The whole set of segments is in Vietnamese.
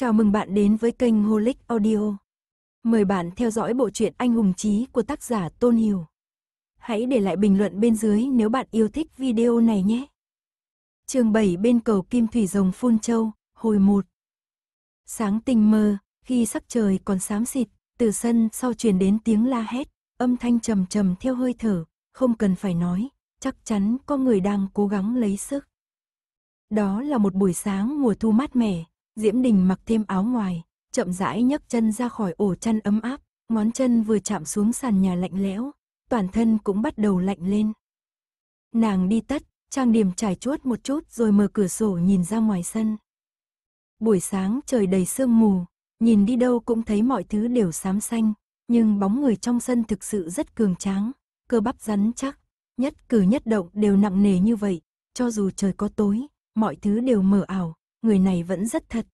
Chào mừng bạn đến với kênh Holic Audio. Mời bạn theo dõi bộ truyện Anh hùng chí của tác giả Tôn Hiểu. Hãy để lại bình luận bên dưới nếu bạn yêu thích video này nhé. Chương 7 bên cầu Kim Thủy Rồng Phun Châu, hồi 1. Sáng tình mơ, khi sắc trời còn xám xịt, từ sân sau truyền đến tiếng la hét, âm thanh trầm trầm theo hơi thở, không cần phải nói, chắc chắn có người đang cố gắng lấy sức. Đó là một buổi sáng mùa thu mát mẻ, Diễm Đình mặc thêm áo ngoài, chậm rãi nhấc chân ra khỏi ổ chăn ấm áp, ngón chân vừa chạm xuống sàn nhà lạnh lẽo, toàn thân cũng bắt đầu lạnh lên. Nàng đi tất trang điểm trải chuốt một chút rồi mở cửa sổ nhìn ra ngoài sân. Buổi sáng trời đầy sương mù, nhìn đi đâu cũng thấy mọi thứ đều xám xanh, nhưng bóng người trong sân thực sự rất cường tráng, cơ bắp rắn chắc, nhất cử nhất động đều nặng nề như vậy, cho dù trời có tối, mọi thứ đều mờ ảo, người này vẫn rất thật,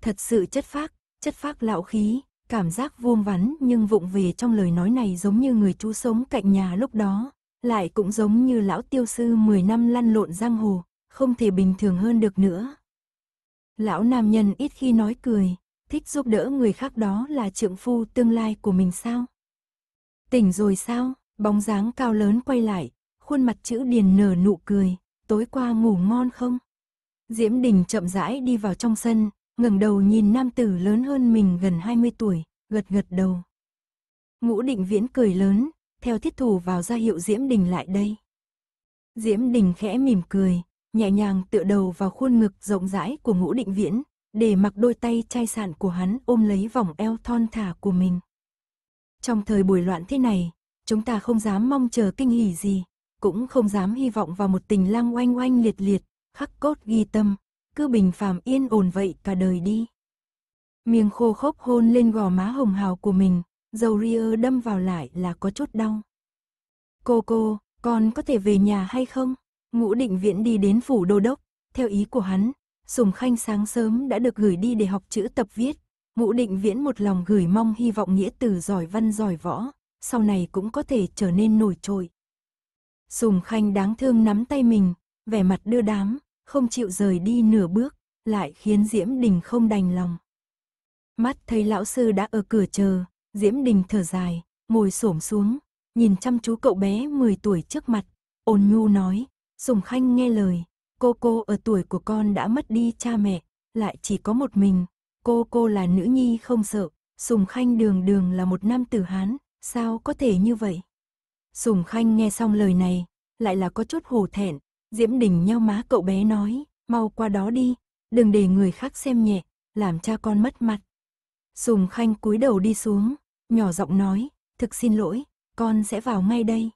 thật sự chất phác, chất phác lão khí, cảm giác vuông vắn nhưng vụng về trong lời nói này giống như người chú sống cạnh nhà lúc đó, lại cũng giống như lão tiêu sư 10 năm lăn lộn giang hồ, không thể bình thường hơn được nữa. Lão nam nhân ít khi nói cười, thích giúp đỡ người khác đó là trượng phu tương lai của mình sao? Tỉnh rồi sao? Bóng dáng cao lớn quay lại, khuôn mặt chữ điền nở nụ cười, tối qua ngủ ngon không? Diễm Đình chậm rãi đi vào trong sân, ngẩng đầu nhìn nam tử lớn hơn mình gần 20 tuổi, gật gật đầu. Ngũ định viễn cười lớn, theo thiết thủ vào ra hiệu Diễm Đình lại đây. Diễm Đình khẽ mỉm cười, nhẹ nhàng tựa đầu vào khuôn ngực rộng rãi của ngũ định viễn, để mặc đôi tay chai sạn của hắn ôm lấy vòng eo thon thả của mình. Trong thời buổi loạn thế này, chúng ta không dám mong chờ kinh hỉ gì, cũng không dám hy vọng vào một tình lang oanh oanh liệt liệt, khắc cốt ghi tâm, cứ bình phàm yên ổn vậy cả đời đi. Miệng khô khốc hôn lên gò má hồng hào của mình, dầu ria đâm vào lại là có chút đau. Cô cô, con có thể về nhà hay không? Ngũ định viễn đi đến phủ đô đốc, theo ý của hắn, Sùng Khanh sáng sớm đã được gửi đi để học chữ tập viết. Ngũ định viễn một lòng gửi mong hy vọng nghĩa tử giỏi văn giỏi võ, sau này cũng có thể trở nên nổi trội. Sùng Khanh đáng thương nắm tay mình, vẻ mặt đưa đám, không chịu rời đi nửa bước, lại khiến Diễm Đình không đành lòng. Mắt thấy lão sư đã ở cửa chờ, Diễm Đình thở dài, ngồi xổm xuống, nhìn chăm chú cậu bé 10 tuổi trước mặt, ôn nhu nói, Sùng Khanh nghe lời, cô cô ở tuổi của con đã mất đi cha mẹ, lại chỉ có một mình, cô cô là nữ nhi không sợ, Sùng Khanh đường đường là một nam tử Hán, sao có thể như vậy? Sùng Khanh nghe xong lời này, lại là có chút hổ thẹn, Diễm Đình nheo má cậu bé nói, mau qua đó đi, đừng để người khác xem nhẹ, làm cha con mất mặt. Sùng Khanh cúi đầu đi xuống, nhỏ giọng nói, thực xin lỗi, con sẽ vào ngay đây.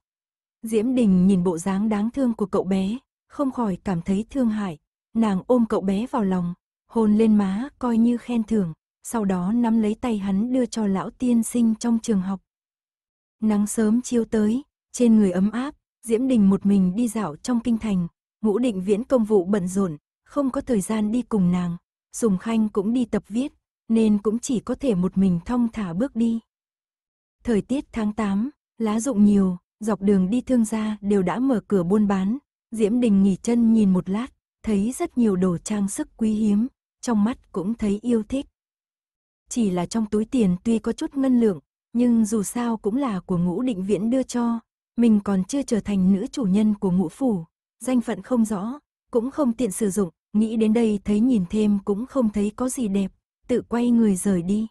Diễm Đình nhìn bộ dáng đáng thương của cậu bé, không khỏi cảm thấy thương hại, nàng ôm cậu bé vào lòng, hôn lên má coi như khen thưởng, sau đó nắm lấy tay hắn đưa cho lão tiên sinh trong trường học. Nắng sớm chiếu tới, trên người ấm áp, Diễm Đình một mình đi dạo trong kinh thành, ngũ định viễn công vụ bận rộn, không có thời gian đi cùng nàng. Sùng Khanh cũng đi tập viết, nên cũng chỉ có thể một mình thong thả bước đi. Thời tiết tháng 8, lá rụng nhiều, dọc đường đi thương gia đều đã mở cửa buôn bán. Diễm Đình nghỉ chân nhìn một lát, thấy rất nhiều đồ trang sức quý hiếm, trong mắt cũng thấy yêu thích. Chỉ là trong túi tiền tuy có chút ngân lượng, nhưng dù sao cũng là của ngũ định viễn đưa cho, mình còn chưa trở thành nữ chủ nhân của ngũ phủ, danh phận không rõ, cũng không tiện sử dụng, nghĩ đến đây thấy nhìn thêm cũng không thấy có gì đẹp, tự quay người rời đi.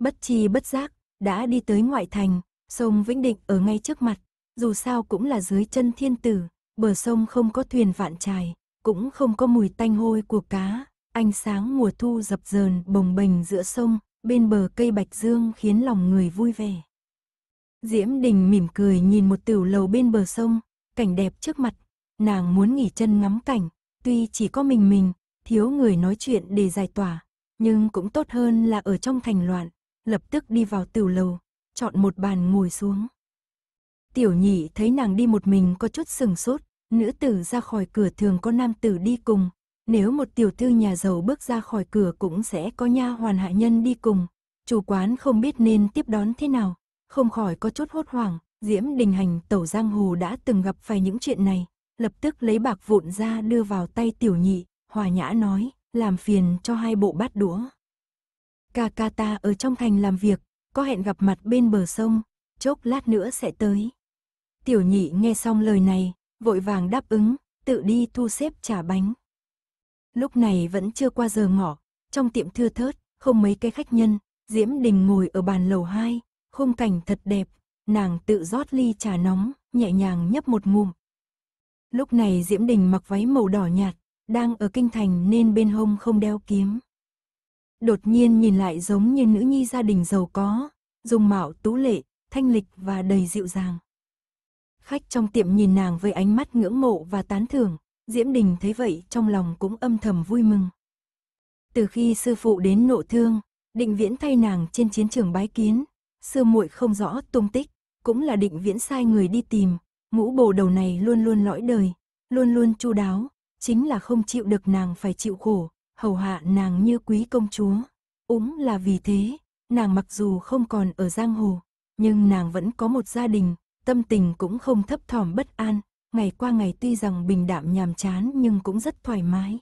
Bất chi bất giác, đã đi tới ngoại thành, sông Vĩnh Định ở ngay trước mặt, dù sao cũng là dưới chân thiên tử, bờ sông không có thuyền vạn trài, cũng không có mùi tanh hôi của cá, ánh sáng mùa thu dập dờn bồng bềnh giữa sông, bên bờ cây bạch dương khiến lòng người vui vẻ. Diễm Đình mỉm cười nhìn một tiểu lầu bên bờ sông, cảnh đẹp trước mặt, nàng muốn nghỉ chân ngắm cảnh, tuy chỉ có mình mình, thiếu người nói chuyện để giải tỏa, nhưng cũng tốt hơn là ở trong thành loạn, lập tức đi vào tiểu lầu, chọn một bàn ngồi xuống. Tiểu nhị thấy nàng đi một mình có chút sừng sốt, nữ tử ra khỏi cửa thường có nam tử đi cùng, nếu một tiểu thư nhà giàu bước ra khỏi cửa cũng sẽ có nha hoàn hạ nhân đi cùng, chủ quán không biết nên tiếp đón thế nào, không khỏi có chút hốt hoảng, Diễm Đình Hành tẩu giang hồ đã từng gặp phải những chuyện này, lập tức lấy bạc vụn ra đưa vào tay tiểu nhị, hòa nhã nói, làm phiền cho hai bộ bát đũa. Ca ca ta ở trong thành làm việc, có hẹn gặp mặt bên bờ sông, chốc lát nữa sẽ tới. Tiểu nhị nghe xong lời này, vội vàng đáp ứng, tự đi thu xếp trả bánh. Lúc này vẫn chưa qua giờ ngọ, trong tiệm thưa thớt, không mấy cái khách nhân, Diễm Đình ngồi ở bàn lầu 2, khung cảnh thật đẹp, nàng tự rót ly trà nóng, nhẹ nhàng nhấp một ngụm. Lúc này Diễm Đình mặc váy màu đỏ nhạt, đang ở kinh thành nên bên hông không đeo kiếm. Đột nhiên nhìn lại giống như nữ nhi gia đình giàu có, dùng mạo tú lệ, thanh lịch và đầy dịu dàng. Khách trong tiệm nhìn nàng với ánh mắt ngưỡng mộ và tán thưởng, Diễm Đình thấy vậy trong lòng cũng âm thầm vui mừng. Từ khi sư phụ đến nộ thương, định viễn thay nàng trên chiến trường bái kiến, sư muội không rõ tung tích, cũng là định viễn sai người đi tìm, ngũ bồ đầu này luôn luôn lõi đời, luôn luôn chu đáo, chính là không chịu được nàng phải chịu khổ, hầu hạ nàng như quý công chúa. Cũng là vì thế, nàng mặc dù không còn ở giang hồ, nhưng nàng vẫn có một gia đình, tâm tình cũng không thấp thỏm bất an, ngày qua ngày tuy rằng bình đạm nhàm chán nhưng cũng rất thoải mái.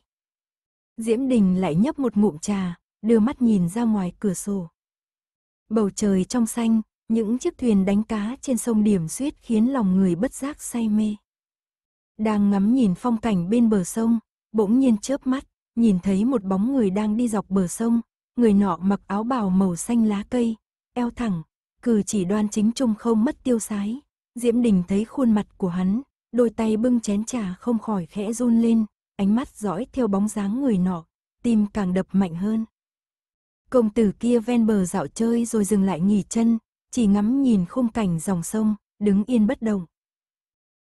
Diễm Đình lại nhấp một ngụm trà, đưa mắt nhìn ra ngoài cửa sổ. Bầu trời trong xanh, những chiếc thuyền đánh cá trên sông điểm suýt khiến lòng người bất giác say mê. Đang ngắm nhìn phong cảnh bên bờ sông, bỗng nhiên chớp mắt, nhìn thấy một bóng người đang đi dọc bờ sông, người nọ mặc áo bào màu xanh lá cây, eo thẳng, cử chỉ đoan chính trung không mất tiêu sái. Diễm Đình thấy khuôn mặt của hắn, đôi tay bưng chén trà không khỏi khẽ run lên, ánh mắt dõi theo bóng dáng người nọ, tim càng đập mạnh hơn. Công tử kia ven bờ dạo chơi rồi dừng lại nghỉ chân, chỉ ngắm nhìn khung cảnh dòng sông, đứng yên bất động.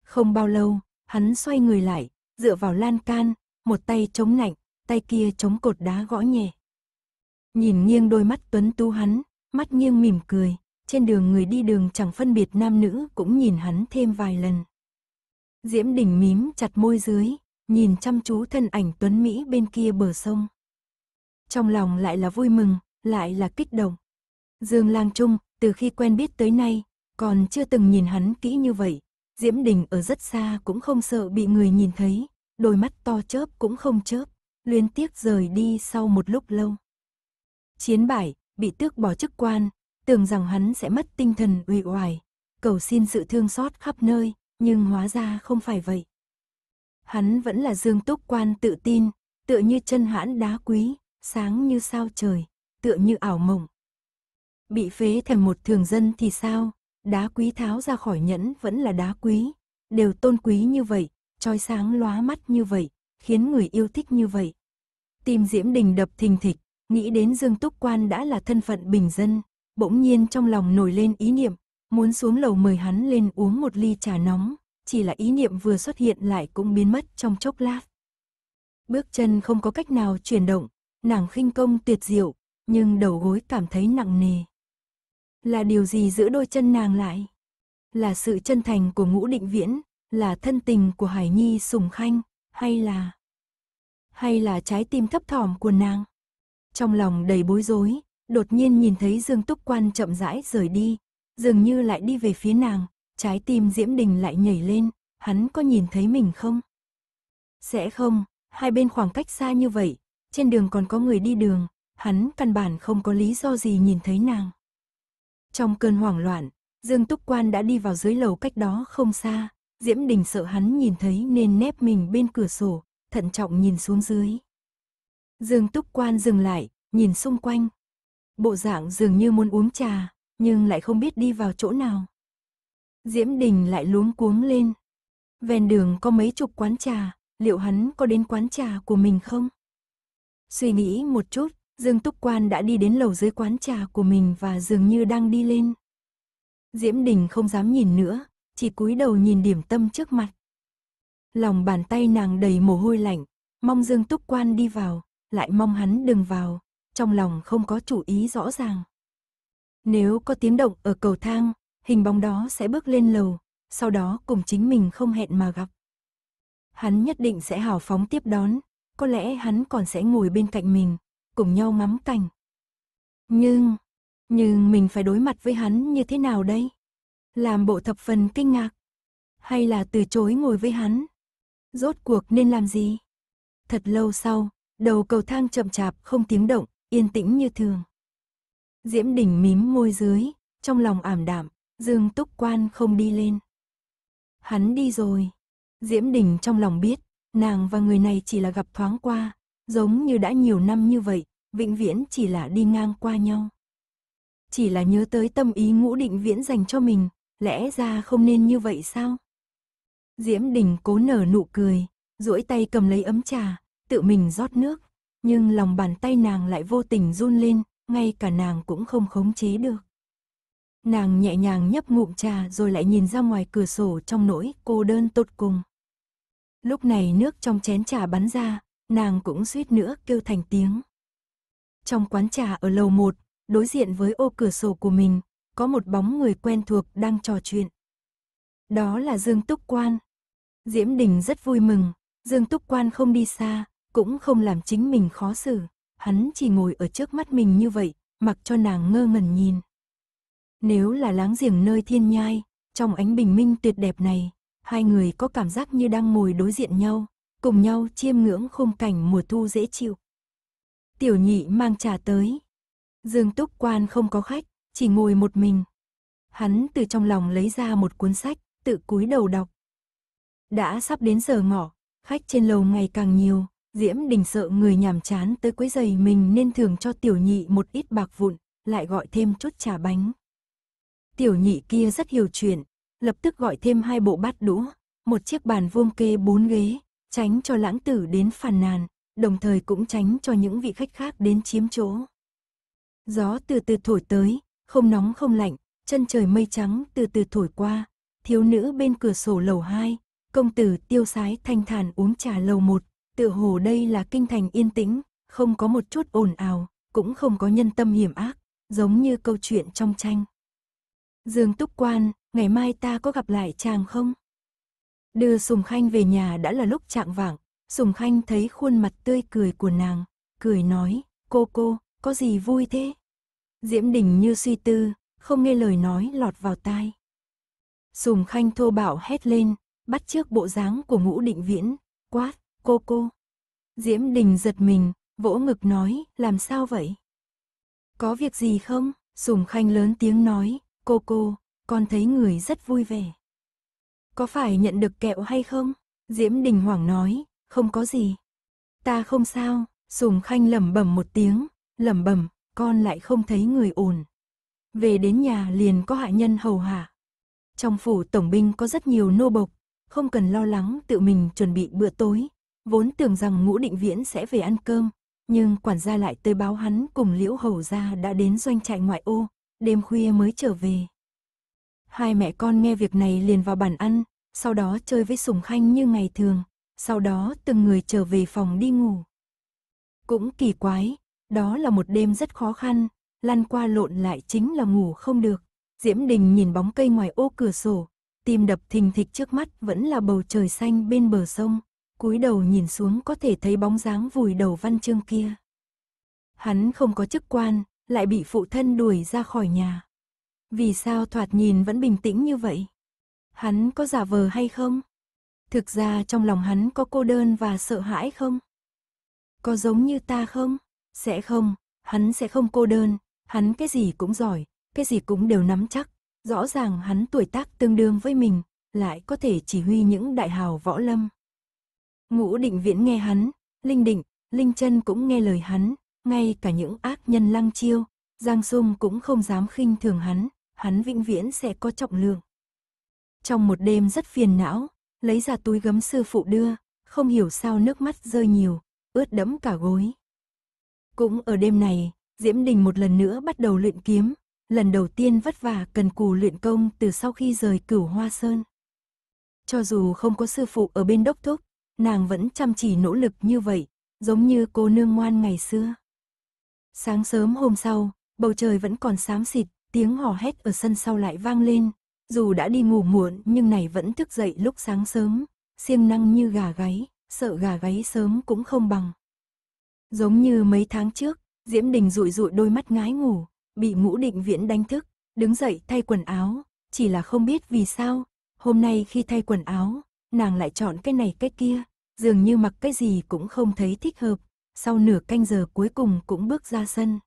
Không bao lâu, hắn xoay người lại, dựa vào lan can, một tay chống lạnh, tay kia chống cột đá gõ nhẹ. Nhìn nghiêng đôi mắt tuấn tú hắn, mắt nghiêng mỉm cười, trên đường người đi đường chẳng phân biệt nam nữ cũng nhìn hắn thêm vài lần. Diễm đỉnh mím chặt môi dưới, nhìn chăm chú thân ảnh tuấn Mỹ bên kia bờ sông trong lòng lại là vui mừng, lại là kích động. Dương Lang Trung, từ khi quen biết tới nay, còn chưa từng nhìn hắn kỹ như vậy. Diễm Đình ở rất xa cũng không sợ bị người nhìn thấy, đôi mắt to chớp cũng không chớp, liên tiếp rời đi sau một lúc lâu. Chiến bại, bị tước bỏ chức quan, tưởng rằng hắn sẽ mất tinh thần uể oải, cầu xin sự thương xót khắp nơi, nhưng hóa ra không phải vậy. Hắn vẫn là Dương Túc Quan tự tin, tựa như chân hãn đá quý, sáng như sao trời, tựa như ảo mộng. Bị phế thành một thường dân thì sao, đá quý tháo ra khỏi nhẫn vẫn là đá quý, đều tôn quý như vậy, trói sáng lóa mắt như vậy, khiến người yêu thích như vậy. Tim Diễm Đình đập thình thịch, nghĩ đến Dương Túc Quan đã là thân phận bình dân, bỗng nhiên trong lòng nổi lên ý niệm, muốn xuống lầu mời hắn lên uống một ly trà nóng, chỉ là ý niệm vừa xuất hiện lại cũng biến mất trong chốc lát. Bước chân không có cách nào chuyển động, Nàng khinh công tuyệt diệu, nhưng đầu gối cảm thấy nặng nề. Là điều gì giữ đôi chân nàng lại? Là sự chân thành của ngũ định viễn, là thân tình của Hải Nhi sùng khanh, hay là... Hay là trái tim thấp thỏm của nàng? Trong lòng đầy bối rối, đột nhiên nhìn thấy Dương Túc Quan chậm rãi rời đi, dường như lại đi về phía nàng, trái tim Diễm Đình lại nhảy lên, hắn có nhìn thấy mình không? Sẽ không, hai bên khoảng cách xa như vậy, trên đường còn có người đi đường, hắn căn bản không có lý do gì nhìn thấy nàng. Trong cơn hoảng loạn, Dương Túc Quan đã đi vào dưới lầu cách đó không xa, Diễm Đình sợ hắn nhìn thấy nên nép mình bên cửa sổ, thận trọng nhìn xuống dưới. Dương Túc Quan dừng lại, nhìn xung quanh. Bộ dạng dường như muốn uống trà, nhưng lại không biết đi vào chỗ nào. Diễm Đình lại luống cuống lên. Ven đường có mấy chục quán trà, liệu hắn có đến quán trà của mình không? Suy nghĩ một chút, Dương Túc Quan đã đi đến lầu dưới quán trà của mình và dường như đang đi lên. Diễm Đình không dám nhìn nữa, chỉ cúi đầu nhìn điểm tâm trước mặt. Lòng bàn tay nàng đầy mồ hôi lạnh, mong Dương Túc Quan đi vào, lại mong hắn đừng vào, trong lòng không có chủ ý rõ ràng. Nếu có tiếng động ở cầu thang, hình bóng đó sẽ bước lên lầu, sau đó cùng chính mình không hẹn mà gặp. Hắn nhất định sẽ hào phóng tiếp đón, có lẽ hắn còn sẽ ngồi bên cạnh mình, cùng nhau ngắm cảnh. Nhưng, nhưng mình phải đối mặt với hắn như thế nào đây? Làm bộ thập phần kinh ngạc? Hay là từ chối ngồi với hắn? Rốt cuộc nên làm gì? Thật lâu sau, đầu cầu thang chậm chạp không tiếng động, yên tĩnh như thường. Diễm đỉnh mím môi dưới, trong lòng ảm đạm, dương túc quan không đi lên. Hắn đi rồi. Diễm đình trong lòng biết, nàng và người này chỉ là gặp thoáng qua, giống như đã nhiều năm như vậy, vĩnh viễn chỉ là đi ngang qua nhau. Chỉ là nhớ tới tâm ý ngũ định viễn dành cho mình, lẽ ra không nên như vậy sao? Diễm Đình cố nở nụ cười, duỗi tay cầm lấy ấm trà, tự mình rót nước, nhưng lòng bàn tay nàng lại vô tình run lên, ngay cả nàng cũng không khống chế được. Nàng nhẹ nhàng nhấp ngụm trà rồi lại nhìn ra ngoài cửa sổ trong nỗi cô đơn tột cùng. Lúc này nước trong chén trà bắn ra, nàng cũng suýt nữa kêu thành tiếng. Trong quán trà ở lầu 1, đối diện với ô cửa sổ của mình, có một bóng người quen thuộc đang trò chuyện. Đó là Dương Túc Quan. Diễm Đình rất vui mừng, Dương Túc Quan không đi xa, cũng không làm chính mình khó xử, hắn chỉ ngồi ở trước mắt mình như vậy, mặc cho nàng ngơ ngẩn nhìn. Nếu là láng giềng nơi thiên nhai, trong ánh bình minh tuyệt đẹp này, hai người có cảm giác như đang ngồi đối diện nhau, cùng nhau chiêm ngưỡng khung cảnh mùa thu dễ chịu. Tiểu nhị mang trà tới. Dương Túc Quan không có khách, chỉ ngồi một mình. Hắn từ trong lòng lấy ra một cuốn sách, tự cúi đầu đọc. Đã sắp đến giờ ngọ, khách trên lầu ngày càng nhiều, Diễm Đình sợ người nhàm chán tới quấy giày mình nên thường cho tiểu nhị một ít bạc vụn, lại gọi thêm chút trà bánh. Tiểu nhị kia rất hiểu chuyện, lập tức gọi thêm hai bộ bát đũa, một chiếc bàn vuông kê bốn ghế, tránh cho lãng tử đến phàn nàn, đồng thời cũng tránh cho những vị khách khác đến chiếm chỗ. Gió từ từ thổi tới, không nóng không lạnh, chân trời mây trắng từ từ thổi qua, thiếu nữ bên cửa sổ lầu 2, công tử tiêu sái thanh thản uống trà lầu 1, tựa hồ đây là kinh thành yên tĩnh, không có một chút ồn ào, cũng không có nhân tâm hiểm ác, giống như câu chuyện trong tranh. Dương Túc Quan, ngày mai ta có gặp lại chàng không? Đưa Sùng Khanh về nhà đã là lúc trạng vạng, Sùng Khanh thấy khuôn mặt tươi cười của nàng, cười nói, cô cô, có gì vui thế? Diễm Đình như suy tư, không nghe lời nói lọt vào tai. Sùng Khanh thô bạo hét lên, bắt trước bộ dáng của ngũ định viễn, quát, cô cô. Diễm Đình giật mình, vỗ ngực nói, làm sao vậy? Có việc gì không? Sùng Khanh lớn tiếng nói, Cô cô, con thấy người rất vui vẻ. Có phải nhận được kẹo hay không? Diễm Đình Hoàng nói, không có gì. Ta không sao, Sùng Khanh lẩm bẩm một tiếng, lẩm bẩm, con lại không thấy người ổn. Về đến nhà liền có hạ nhân hầu hạ. Trong phủ tổng binh có rất nhiều nô bộc, không cần lo lắng tự mình chuẩn bị bữa tối. Vốn tưởng rằng ngũ định viễn sẽ về ăn cơm, nhưng quản gia lại tới báo hắn cùng liễu hầu gia đã đến doanh trại ngoại ô, đêm khuya mới trở về. Hai mẹ con nghe việc này liền vào bàn ăn, sau đó chơi với Sùng Khanh như ngày thường, sau đó từng người trở về phòng đi ngủ. Cũng kỳ quái, đó là một đêm rất khó khăn, lăn qua lộn lại chính là ngủ không được. Diễm Đình nhìn bóng cây ngoài ô cửa sổ, tim đập thình thịch trước mắt vẫn là bầu trời xanh bên bờ sông, cúi đầu nhìn xuống có thể thấy bóng dáng vùi đầu văn chương kia. Hắn không có chức quan, lại bị phụ thân đuổi ra khỏi nhà. Vì sao thoạt nhìn vẫn bình tĩnh như vậy? Hắn có giả vờ hay không? Thực ra trong lòng hắn có cô đơn và sợ hãi không? Có giống như ta không? Sẽ không, hắn sẽ không cô đơn, hắn cái gì cũng giỏi, cái gì cũng đều nắm chắc. Rõ ràng hắn tuổi tác tương đương với mình, lại có thể chỉ huy những đại hào võ lâm. Ngũ định viễn nghe hắn, Linh định, Linh chân cũng nghe lời hắn, ngay cả những ác nhân lăng chiêu, Giang Sung cũng không dám khinh thường hắn, hắn vĩnh viễn sẽ có trọng lượng. Trong một đêm rất phiền não, lấy ra túi gấm sư phụ đưa, không hiểu sao nước mắt rơi nhiều, ướt đẫm cả gối. Cũng ở đêm này, Diễm Đình một lần nữa bắt đầu luyện kiếm, lần đầu tiên vất vả cần cù luyện công từ sau khi rời cửu Hoa Sơn. Cho dù không có sư phụ ở bên đốc thúc, nàng vẫn chăm chỉ nỗ lực như vậy, giống như cô nương ngoan ngày xưa. Sáng sớm hôm sau, bầu trời vẫn còn xám xịt, tiếng hò hét ở sân sau lại vang lên. Dù đã đi ngủ muộn nhưng này vẫn thức dậy lúc sáng sớm, siêng năng như gà gáy, sợ gà gáy sớm cũng không bằng. Giống như mấy tháng trước, Diễm Đình rụi rụi đôi mắt ngái ngủ, bị ngũ định viễn đánh thức, đứng dậy thay quần áo, chỉ là không biết vì sao, hôm nay khi thay quần áo, nàng lại chọn cái này cái kia, dường như mặc cái gì cũng không thấy thích hợp, sau nửa canh giờ cuối cùng cũng bước ra sân.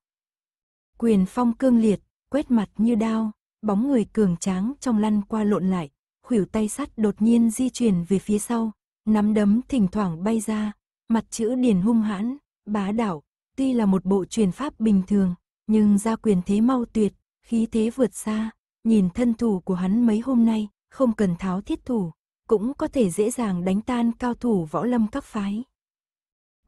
Quyền phong cương liệt, quét mặt như đao, bóng người cường tráng trong lăn qua lộn lại, khuỷu tay sắt đột nhiên di chuyển về phía sau, nắm đấm thỉnh thoảng bay ra, mặt chữ điển hung hãn, bá đảo, tuy là một bộ truyền pháp bình thường, nhưng ra quyền thế mau tuyệt, khí thế vượt xa, nhìn thân thủ của hắn mấy hôm nay, không cần tháo thiết thủ, cũng có thể dễ dàng đánh tan cao thủ võ lâm các phái.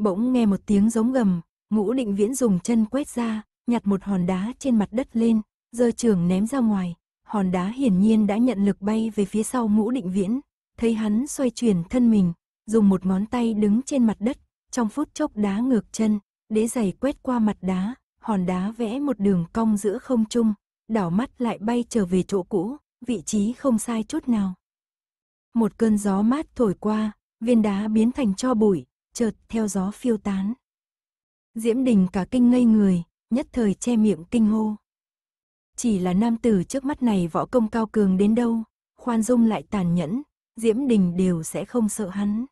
Bỗng nghe một tiếng giống gầm, ngũ định viễn dùng chân quét ra, nhặt một hòn đá trên mặt đất lên, giơ trường ném ra ngoài. Hòn đá hiển nhiên đã nhận lực bay về phía sau ngũ định viễn, thấy hắn xoay chuyển thân mình, dùng một ngón tay đứng trên mặt đất, trong phút chốc đá ngược chân, đế giày quét qua mặt đá, hòn đá vẽ một đường cong giữa không trung, đảo mắt lại bay trở về chỗ cũ, vị trí không sai chút nào. Một cơn gió mát thổi qua, viên đá biến thành cho bụi, chợt theo gió phiêu tán. Diễm Đình cả kinh ngây người, nhất thời che miệng kinh hô. Chỉ là nam tử trước mắt này võ công cao cường đến đâu, khoan dung lại tàn nhẫn, Diễm Đình đều sẽ không sợ hắn.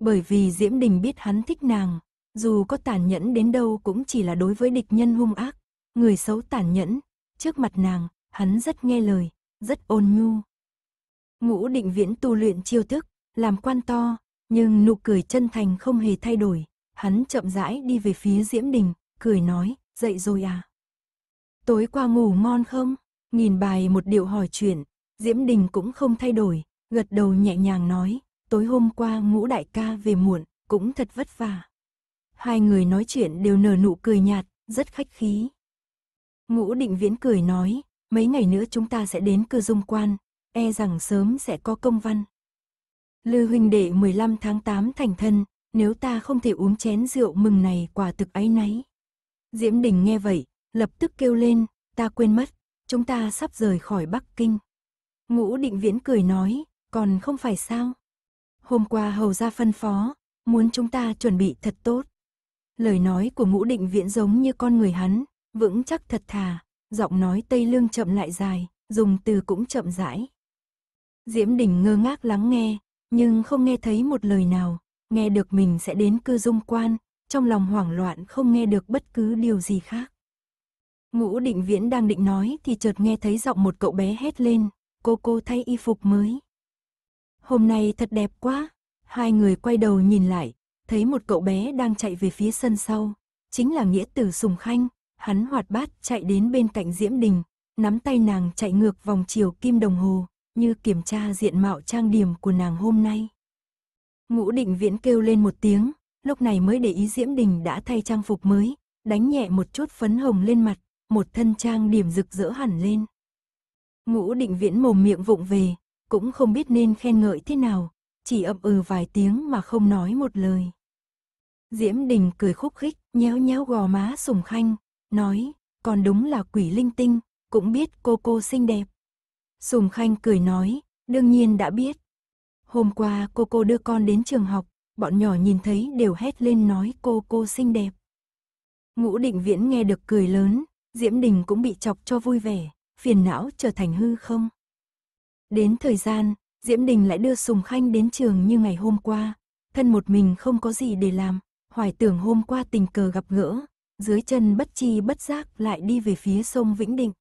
Bởi vì Diễm Đình biết hắn thích nàng, dù có tàn nhẫn đến đâu cũng chỉ là đối với địch nhân hung ác, người xấu tàn nhẫn, trước mặt nàng, hắn rất nghe lời, rất ôn nhu. Ngũ định viễn tu luyện chiêu thức, làm quan to, nhưng nụ cười chân thành không hề thay đổi, hắn chậm rãi đi về phía Diễm Đình, cười nói, dậy rồi à? Tối qua ngủ ngon không? Nghìn bài một điệu hỏi chuyện, Diễm Đình cũng không thay đổi, gật đầu nhẹ nhàng nói, tối hôm qua ngũ đại ca về muộn, cũng thật vất vả. Hai người nói chuyện đều nở nụ cười nhạt, rất khách khí. Ngũ định viễn cười nói, mấy ngày nữa chúng ta sẽ đến cư dung quan, e rằng sớm sẽ có công văn. Lư huynh đệ 15 tháng 8 thành thân, nếu ta không thể uống chén rượu mừng này quả thực ấy nấy. Diễm Đình nghe vậy, lập tức kêu lên, ta quên mất, chúng ta sắp rời khỏi Bắc Kinh. Ngũ định viễn cười nói, còn không phải sao. Hôm qua hầu ra phân phó, muốn chúng ta chuẩn bị thật tốt. Lời nói của ngũ định viễn giống như con người hắn, vững chắc thật thà, giọng nói Tây Lương chậm lại dài, dùng từ cũng chậm rãi. Diễm Đình ngơ ngác lắng nghe, nhưng không nghe thấy một lời nào, nghe được mình sẽ đến cư dung quan, trong lòng hoảng loạn không nghe được bất cứ điều gì khác. Ngũ định viễn đang định nói thì chợt nghe thấy giọng một cậu bé hét lên, cô cô thay y phục mới. Hôm nay thật đẹp quá, hai người quay đầu nhìn lại, thấy một cậu bé đang chạy về phía sân sau, chính là nghĩa tử Sùng Khanh, hắn hoạt bát chạy đến bên cạnh Diễm Đình, nắm tay nàng chạy ngược vòng chiều kim đồng hồ, như kiểm tra diện mạo trang điểm của nàng hôm nay. Ngũ định viễn kêu lên một tiếng, lúc này mới để ý Diễm Đình đã thay trang phục mới, đánh nhẹ một chút phấn hồng lên mặt, một thân trang điểm rực rỡ hẳn lên. Ngũ định viễn mồm miệng vụng về, cũng không biết nên khen ngợi thế nào, chỉ ậm ừ vài tiếng mà không nói một lời. Diễm Đình cười khúc khích, nhéo nhéo gò má sùng khanh, nói, còn đúng là quỷ linh tinh, cũng biết cô cô xinh đẹp. Sùng Khanh cười nói, đương nhiên đã biết. Hôm qua cô cô đưa con đến trường học, bọn nhỏ nhìn thấy đều hét lên nói cô cô xinh đẹp. Ngũ định viễn nghe được cười lớn, Diễm Đình cũng bị chọc cho vui vẻ, phiền não trở thành hư không. Đến thời gian, Diễm Đình lại đưa Sùng Khanh đến trường như ngày hôm qua, thân một mình không có gì để làm, hoài tưởng hôm qua tình cờ gặp gỡ, dưới chân bất chi bất giác lại đi về phía sông Vĩnh Định.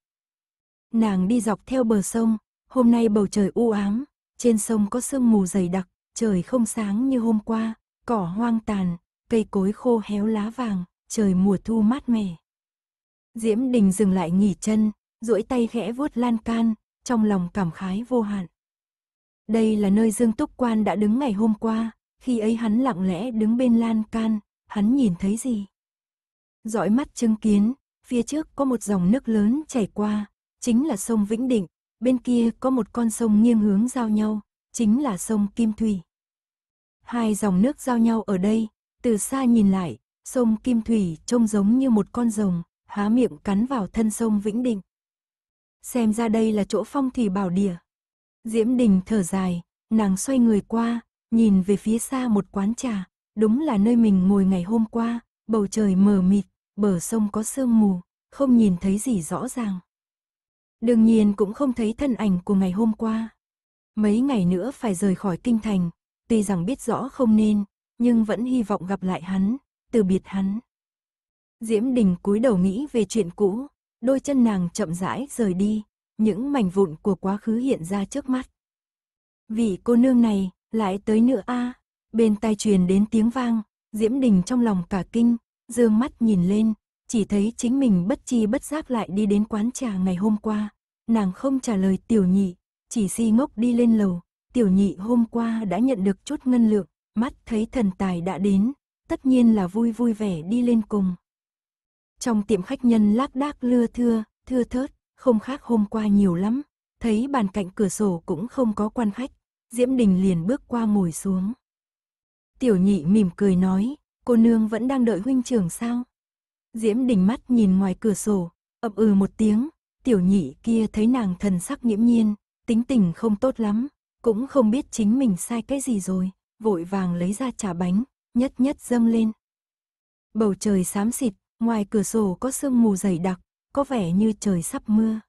Nàng đi dọc theo bờ sông, hôm nay bầu trời u ám, trên sông có sương mù dày đặc, trời không sáng như hôm qua, cỏ hoang tàn, cây cối khô héo lá vàng, trời mùa thu mát mẻ. Diễm Đình dừng lại nghỉ chân, duỗi tay khẽ vuốt lan can, trong lòng cảm khái vô hạn. Đây là nơi Dương Túc Quan đã đứng ngày hôm qua, khi ấy hắn lặng lẽ đứng bên lan can, hắn nhìn thấy gì? Dõi mắt chứng kiến, phía trước có một dòng nước lớn chảy qua, chính là sông Vĩnh Định, bên kia có một con sông nghiêng hướng giao nhau, chính là sông Kim Thủy. Hai dòng nước giao nhau ở đây, từ xa nhìn lại, sông Kim Thủy trông giống như một con rồng, há miệng cắn vào thân sông Vĩnh Định. Xem ra đây là chỗ phong thủy bảo địa. Diễm Đình thở dài, nàng xoay người qua, nhìn về phía xa một quán trà, đúng là nơi mình ngồi ngày hôm qua, bầu trời mờ mịt, bờ sông có sương mù, không nhìn thấy gì rõ ràng. Đương nhiên cũng không thấy thân ảnh của ngày hôm qua. Mấy ngày nữa phải rời khỏi kinh thành, tuy rằng biết rõ không nên, nhưng vẫn hy vọng gặp lại hắn, từ biệt hắn. Diễm Đình cúi đầu nghĩ về chuyện cũ, đôi chân nàng chậm rãi rời đi, những mảnh vụn của quá khứ hiện ra trước mắt. Vị cô nương này, lại tới nữa a bên tai truyền đến tiếng vang, Diễm Đình trong lòng cả kinh, dương mắt nhìn lên, chỉ thấy chính mình bất chi bất giác lại đi đến quán trà ngày hôm qua. Nàng không trả lời tiểu nhị, chỉ si ngốc đi lên lầu. Tiểu nhị hôm qua đã nhận được chút ngân lượng, mắt thấy thần tài đã đến, tất nhiên là vui vui vẻ đi lên cùng. Trong tiệm khách nhân lác đác lưa thưa, thưa thớt, không khác hôm qua nhiều lắm. Thấy bàn cạnh cửa sổ cũng không có quan khách, Diễm Đình liền bước qua ngồi xuống. Tiểu nhị mỉm cười nói, cô nương vẫn đang đợi huynh trưởng sao? Diễm đình mắt nhìn ngoài cửa sổ, ậm ừ một tiếng, tiểu nhị kia thấy nàng thần sắc nghiễm nhiên, tính tình không tốt lắm, cũng không biết chính mình sai cái gì rồi, vội vàng lấy ra trả bánh, nhất nhất dâng lên. Bầu trời xám xịt, ngoài cửa sổ có sương mù dày đặc, có vẻ như trời sắp mưa.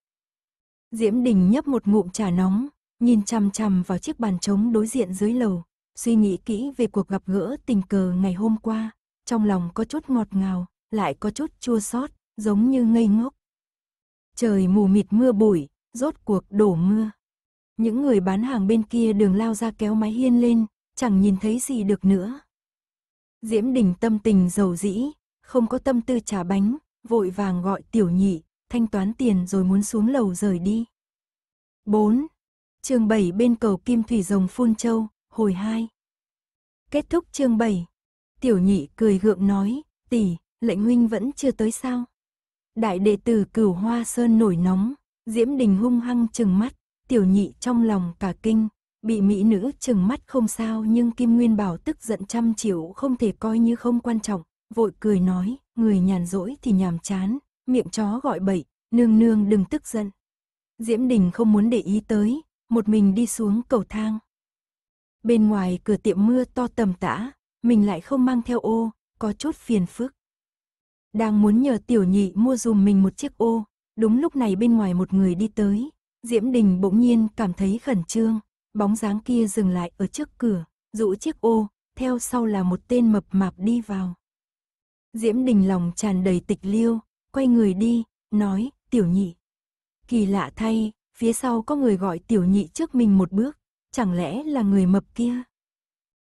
Diễm Đình nhấp một ngụm trà nóng, nhìn chằm chằm vào chiếc bàn trống đối diện dưới lầu, suy nghĩ kỹ về cuộc gặp gỡ tình cờ ngày hôm qua, trong lòng có chút ngọt ngào, lại có chút chua xót, giống như ngây ngốc. Trời mù mịt mưa bụi, rốt cuộc đổ mưa. Những người bán hàng bên kia đường lao ra kéo mái hiên lên, chẳng nhìn thấy gì được nữa. Diễm Đình tâm tình giàu dĩ, không có tâm tư trả bánh, vội vàng gọi tiểu nhị, thanh toán tiền rồi muốn xuống lầu rời đi. 4. Chương 7 bên cầu Kim Thủy Rồng Phun Châu, hồi 2. Kết thúc chương 7. Tiểu nhị cười gượng nói, tỷ, lệnh huynh vẫn chưa tới sao? Đại đệ tử cửu hoa sơn nổi nóng, diễm đình hung hăng chừng mắt, tiểu nhị trong lòng cả kinh, bị mỹ nữ chừng mắt không sao nhưng Kim Nguyên Bảo tức giận trăm triệu không thể coi như không quan trọng, vội cười nói, người nhàn rỗi thì nhàm chán, miệng chó gọi bậy, nương nương đừng tức giận. Diễm Đình không muốn để ý tới, một mình đi xuống cầu thang. Bên ngoài cửa tiệm mưa to tầm tã, mình lại không mang theo ô, có chút phiền phức đang muốn nhờ tiểu nhị mua dùm mình một chiếc ô, đúng lúc này bên ngoài một người đi tới, Diễm Đình bỗng nhiên cảm thấy khẩn trương, bóng dáng kia dừng lại ở trước cửa, rũ chiếc ô, theo sau là một tên mập mạp đi vào. Diễm Đình lòng tràn đầy tịch liêu, quay người đi, nói, tiểu nhị. Kỳ lạ thay, phía sau có người gọi tiểu nhị trước mình một bước, chẳng lẽ là người mập kia?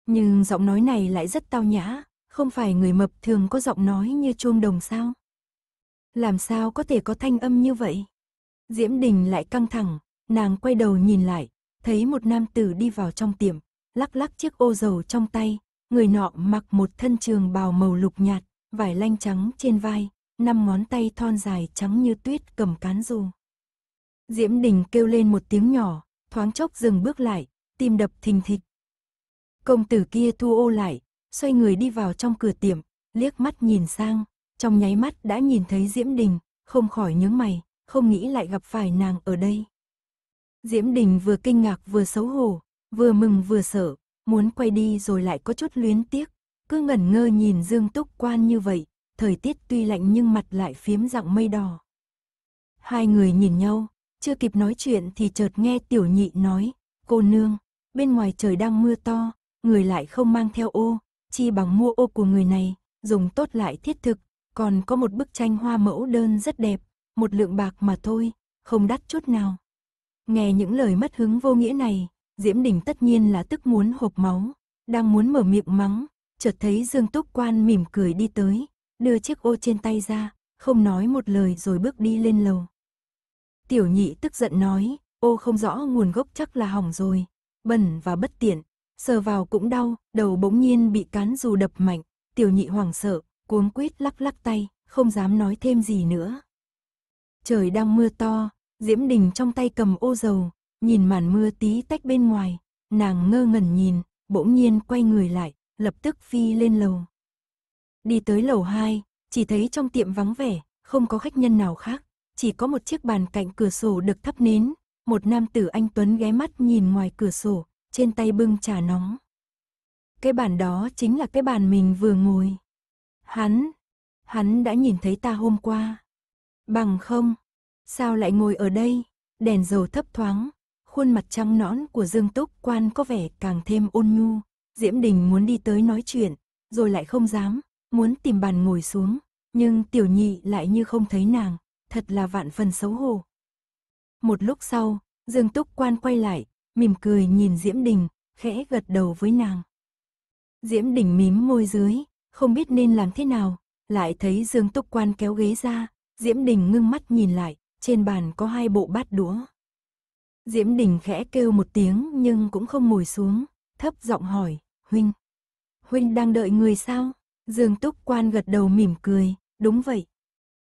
Nhưng giọng nói này lại rất tao nhã, không phải người mập thường có giọng nói như chuông đồng sao? Làm sao có thể có thanh âm như vậy? Diễm Đình lại căng thẳng, nàng quay đầu nhìn lại, thấy một nam tử đi vào trong tiệm, lắc lắc chiếc ô dầu trong tay, người nọ mặc một thân trường bào màu lục nhạt, vải lanh trắng trên vai, năm ngón tay thon dài trắng như tuyết cầm cán dù. Diễm Đình kêu lên một tiếng nhỏ, thoáng chốc dừng bước lại, tim đập thình thịch. Công tử kia thu ô lại, xoay người đi vào trong cửa tiệm, liếc mắt nhìn sang, trong nháy mắt đã nhìn thấy Diễm Đình, không khỏi nhướng mày, không nghĩ lại gặp phải nàng ở đây. Diễm Đình vừa kinh ngạc vừa xấu hổ, vừa mừng vừa sợ, muốn quay đi rồi lại có chút luyến tiếc, cứ ngẩn ngơ nhìn Dương Túc Quan như vậy, thời tiết tuy lạnh nhưng mặt lại phiếm dạng mây đỏ. Hai người nhìn nhau, chưa kịp nói chuyện thì chợt nghe tiểu nhị nói, cô nương, bên ngoài trời đang mưa to, người lại không mang theo ô, chi bằng mua ô của người này, dùng tốt lại thiết thực, còn có một bức tranh hoa mẫu đơn rất đẹp, một lượng bạc mà thôi, không đắt chút nào. Nghe những lời mất hứng vô nghĩa này, Diễm Đình tất nhiên là tức muốn hộp máu, đang muốn mở miệng mắng, chợt thấy Dương Túc Quan mỉm cười đi tới, đưa chiếc ô trên tay ra, không nói một lời rồi bước đi lên lầu. Tiểu nhị tức giận nói, ô không rõ nguồn gốc chắc là hỏng rồi, bẩn và bất tiện, sờ vào cũng đau, đầu bỗng nhiên bị cán dù đập mạnh, tiểu nhị hoảng sợ, cuống quýt lắc lắc tay, không dám nói thêm gì nữa. Trời đang mưa to, Diễm Đình trong tay cầm ô dầu, nhìn màn mưa tí tách bên ngoài, nàng ngơ ngẩn nhìn, bỗng nhiên quay người lại, lập tức phi lên lầu. Đi tới lầu 2, chỉ thấy trong tiệm vắng vẻ, không có khách nhân nào khác, chỉ có một chiếc bàn cạnh cửa sổ được thắp nến, một nam tử anh Tuấn ghé mắt nhìn ngoài cửa sổ, trên tay bưng trà nóng. Cái bàn đó chính là cái bàn mình vừa ngồi. Hắn, hắn đã nhìn thấy ta hôm qua. Bằng không, sao lại ngồi ở đây, đèn dầu thấp thoáng, khuôn mặt trăng nõn của Dương Túc Quan có vẻ càng thêm ôn nhu. Diễm Đình muốn đi tới nói chuyện, rồi lại không dám, muốn tìm bàn ngồi xuống, nhưng tiểu nhị lại như không thấy nàng, thật là vạn phần xấu hổ. Một lúc sau, Dương Túc Quan quay lại, mỉm cười nhìn Diễm Đình, khẽ gật đầu với nàng. Diễm Đình mím môi dưới, không biết nên làm thế nào, lại thấy Dương Túc Quan kéo ghế ra, Diễm Đình ngưng mắt nhìn lại, trên bàn có hai bộ bát đũa. Diễm Đình khẽ kêu một tiếng nhưng cũng không ngồi xuống, thấp giọng hỏi, Huynh. Huynh đang đợi người sao? Dương Túc Quan gật đầu mỉm cười, đúng vậy.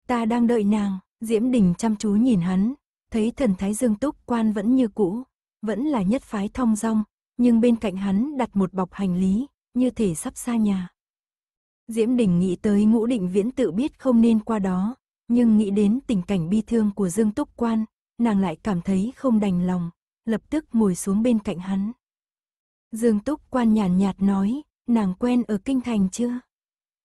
Ta đang đợi nàng, Diễm Đình chăm chú nhìn hắn, thấy thần thái Dương Túc Quan vẫn như cũ, vẫn là nhất phái thong dong, nhưng bên cạnh hắn đặt một bọc hành lý, như thể sắp xa nhà. Diễm Đình nghĩ tới ngũ định viễn tự biết không nên qua đó, nhưng nghĩ đến tình cảnh bi thương của Dương Túc Quan, nàng lại cảm thấy không đành lòng, lập tức ngồi xuống bên cạnh hắn. Dương Túc Quan nhàn nhạt, nói, nàng quen ở Kinh Thành chưa?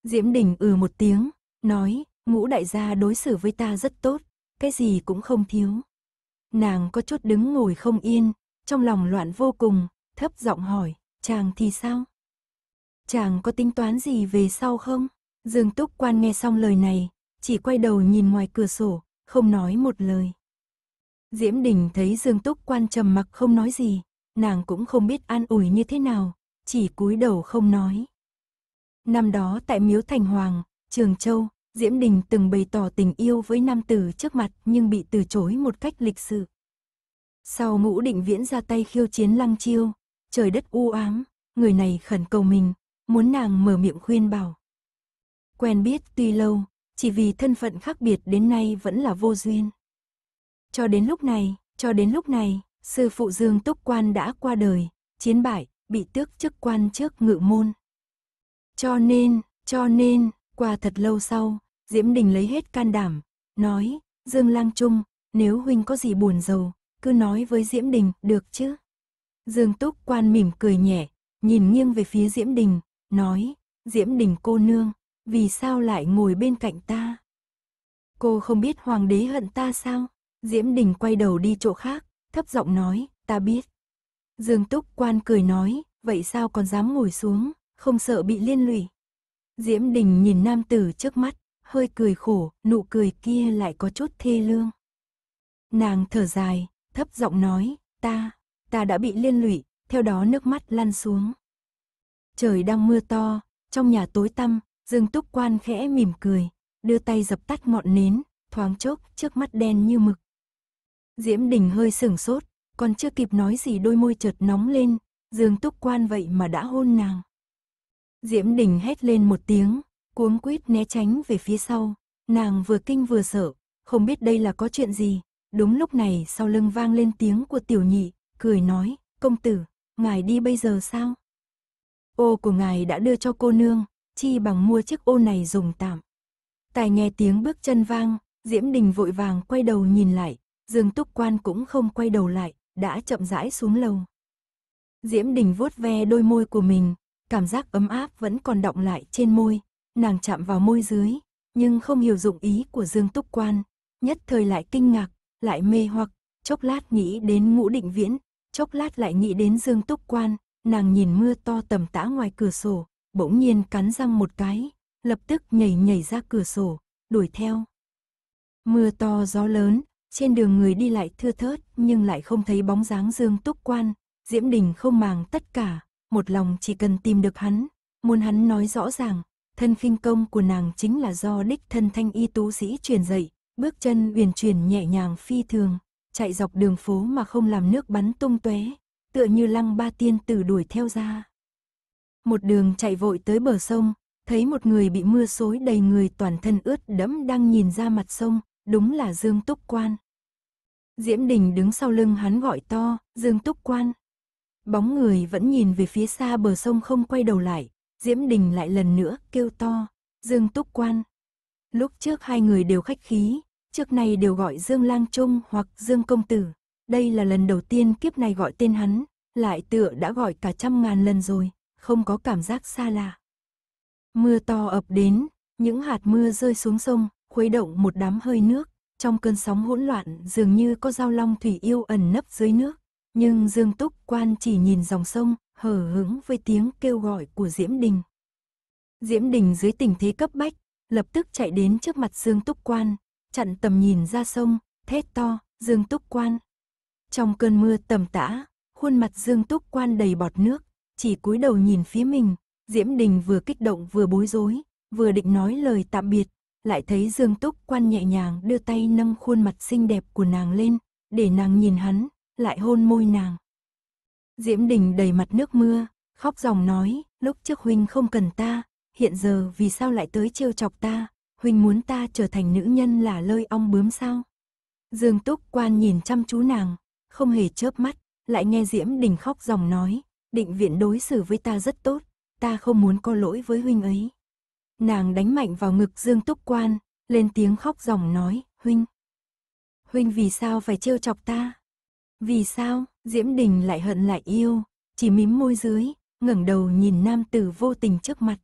Diễm Đình ừ một tiếng, nói, ngũ đại gia đối xử với ta rất tốt, cái gì cũng không thiếu. Nàng có chút đứng ngồi không yên, trong lòng loạn vô cùng, thấp giọng hỏi, chàng thì sao? Chàng có tính toán gì về sau không? Dương Túc Quan nghe xong lời này, chỉ quay đầu nhìn ngoài cửa sổ, không nói một lời. Diễm Đình thấy Dương Túc Quan trầm mặc không nói gì, nàng cũng không biết an ủi như thế nào, chỉ cúi đầu không nói. Năm đó tại Miếu Thành Hoàng, Trường Châu, Diễm Đình từng bày tỏ tình yêu với nam tử trước mặt nhưng bị từ chối một cách lịch sự. Sau ngũ định viễn ra tay khiêu chiến lăng chiêu, trời đất u ám, người này khẩn cầu mình, muốn nàng mở miệng khuyên bảo. Quen biết tuy lâu, chỉ vì thân phận khác biệt đến nay vẫn là vô duyên. Cho đến lúc này, cho đến lúc này, sư phụ Dương Túc Quan đã qua đời, chiến bại, bị tước chức quan trước ngự môn. Cho nên, cho nên, qua thật lâu sau, Diễm Đình lấy hết can đảm, nói, Dương Lang Trung, nếu huynh có gì buồn rầu, cứ nói với Diễm Đình, được chứ? Dương Túc Quan mỉm cười nhẹ, nhìn nghiêng về phía Diễm Đình, nói, Diễm Đình cô nương, vì sao lại ngồi bên cạnh ta? Cô không biết hoàng đế hận ta sao? Diễm Đình quay đầu đi chỗ khác, thấp giọng nói, ta biết. Dương Túc Quan cười nói, vậy sao còn dám ngồi xuống, không sợ bị liên lụy. Diễm Đình nhìn nam tử trước mắt, hơi cười khổ, nụ cười kia lại có chút thê lương. Nàng thở dài, thấp giọng nói, ta, ta đã bị liên lụy, theo đó nước mắt lăn xuống. Trời đang mưa to, trong nhà tối tăm, Dương Túc Quan khẽ mỉm cười, đưa tay dập tắt ngọn nến, thoáng chốc trước mắt đen như mực. Diễm Đình hơi sửng sốt, còn chưa kịp nói gì đôi môi chợt nóng lên, Dương Túc Quan vậy mà đã hôn nàng. Diễm Đình hét lên một tiếng, cuống quýt né tránh về phía sau, nàng vừa kinh vừa sợ, không biết đây là có chuyện gì, Đúng lúc này sau lưng vang lên tiếng của tiểu nhị, cười nói, công tử, ngài đi bây giờ sao? Ô của ngài đã đưa cho cô nương, chi bằng mua chiếc ô này dùng tạm. Tài nghe tiếng bước chân vang, Diễm Đình vội vàng quay đầu nhìn lại, Dương Túc Quan cũng không quay đầu lại, đã chậm rãi xuống lầu. Diễm Đình vuốt ve đôi môi của mình, cảm giác ấm áp vẫn còn động lại trên môi, nàng chạm vào môi dưới, nhưng không hiểu dụng ý của Dương Túc Quan, nhất thời lại kinh ngạc lại mê hoặc, chốc lát nghĩ đến ngũ định viễn, chốc lát lại nghĩ đến Dương Túc Quan, nàng nhìn mưa to tầm tã ngoài cửa sổ, bỗng nhiên cắn răng một cái, lập tức nhảy nhảy ra cửa sổ, đuổi theo. Mưa to gió lớn, trên đường người đi lại thưa thớt nhưng lại không thấy bóng dáng Dương Túc Quan, Diễm Đình không màng tất cả, một lòng chỉ cần tìm được hắn, muốn hắn nói rõ ràng, thân khinh công của nàng chính là do đích thân thanh y tú sĩ truyền dạy, Bước chân uyển chuyển nhẹ nhàng phi thường, chạy dọc đường phố mà không làm nước bắn tung tóe, tựa như lăng ba tiên tử đuổi theo ra. Một đường chạy vội tới bờ sông, thấy một người bị mưa xối đầy người toàn thân ướt đẫm đang nhìn ra mặt sông, đúng là Dương Túc Quan. Diễm Đình đứng sau lưng hắn gọi to, Dương Túc Quan. Bóng người vẫn nhìn về phía xa bờ sông không quay đầu lại, Diễm Đình lại lần nữa kêu to, Dương Túc Quan. Lúc trước hai người đều khách khí, Trước nay đều gọi Dương Lang Trung hoặc Dương Công Tử. Đây là lần đầu tiên kiếp này gọi tên hắn, lại tựa đã gọi cả trăm ngàn lần rồi, không có cảm giác xa lạ. Mưa to ập đến, những hạt mưa rơi xuống sông, khuấy động một đám hơi nước, trong cơn sóng hỗn loạn dường như có giao long thủy yêu ẩn nấp dưới nước. Nhưng Dương Túc Quan chỉ nhìn dòng sông, hờ hững với tiếng kêu gọi của Diễm Đình. Diễm Đình dưới tình thế cấp bách, lập tức chạy đến trước mặt Dương Túc Quan, chặn tầm nhìn ra sông, thét to, Dương Túc Quan. Trong cơn mưa tầm tã, khuôn mặt Dương Túc Quan đầy bọt nước, chỉ cúi đầu nhìn phía mình, Diễm Đình vừa kích động vừa bối rối, vừa định nói lời tạm biệt, lại thấy Dương Túc Quan nhẹ nhàng đưa tay nâng khuôn mặt xinh đẹp của nàng lên, để nàng nhìn hắn, lại hôn môi nàng. Diễm Đình đầy mặt nước mưa, khóc ròng nói, lúc trước huynh không cần ta, hiện giờ vì sao lại tới trêu chọc ta, huynh muốn ta trở thành nữ nhân là lơi ong bướm sao? Dương Túc Quan nhìn chăm chú nàng, không hề chớp mắt, lại nghe Diễm Đình khóc dòng nói, định viện đối xử với ta rất tốt, ta không muốn có lỗi với huynh ấy. Nàng đánh mạnh vào ngực Dương Túc Quan, lên tiếng khóc dòng nói, huynh. Huynh vì sao phải trêu chọc ta? Vì sao, Diễm Đình lại hận lại yêu, chỉ mím môi dưới, ngẩng đầu nhìn nam tử vô tình trước mặt.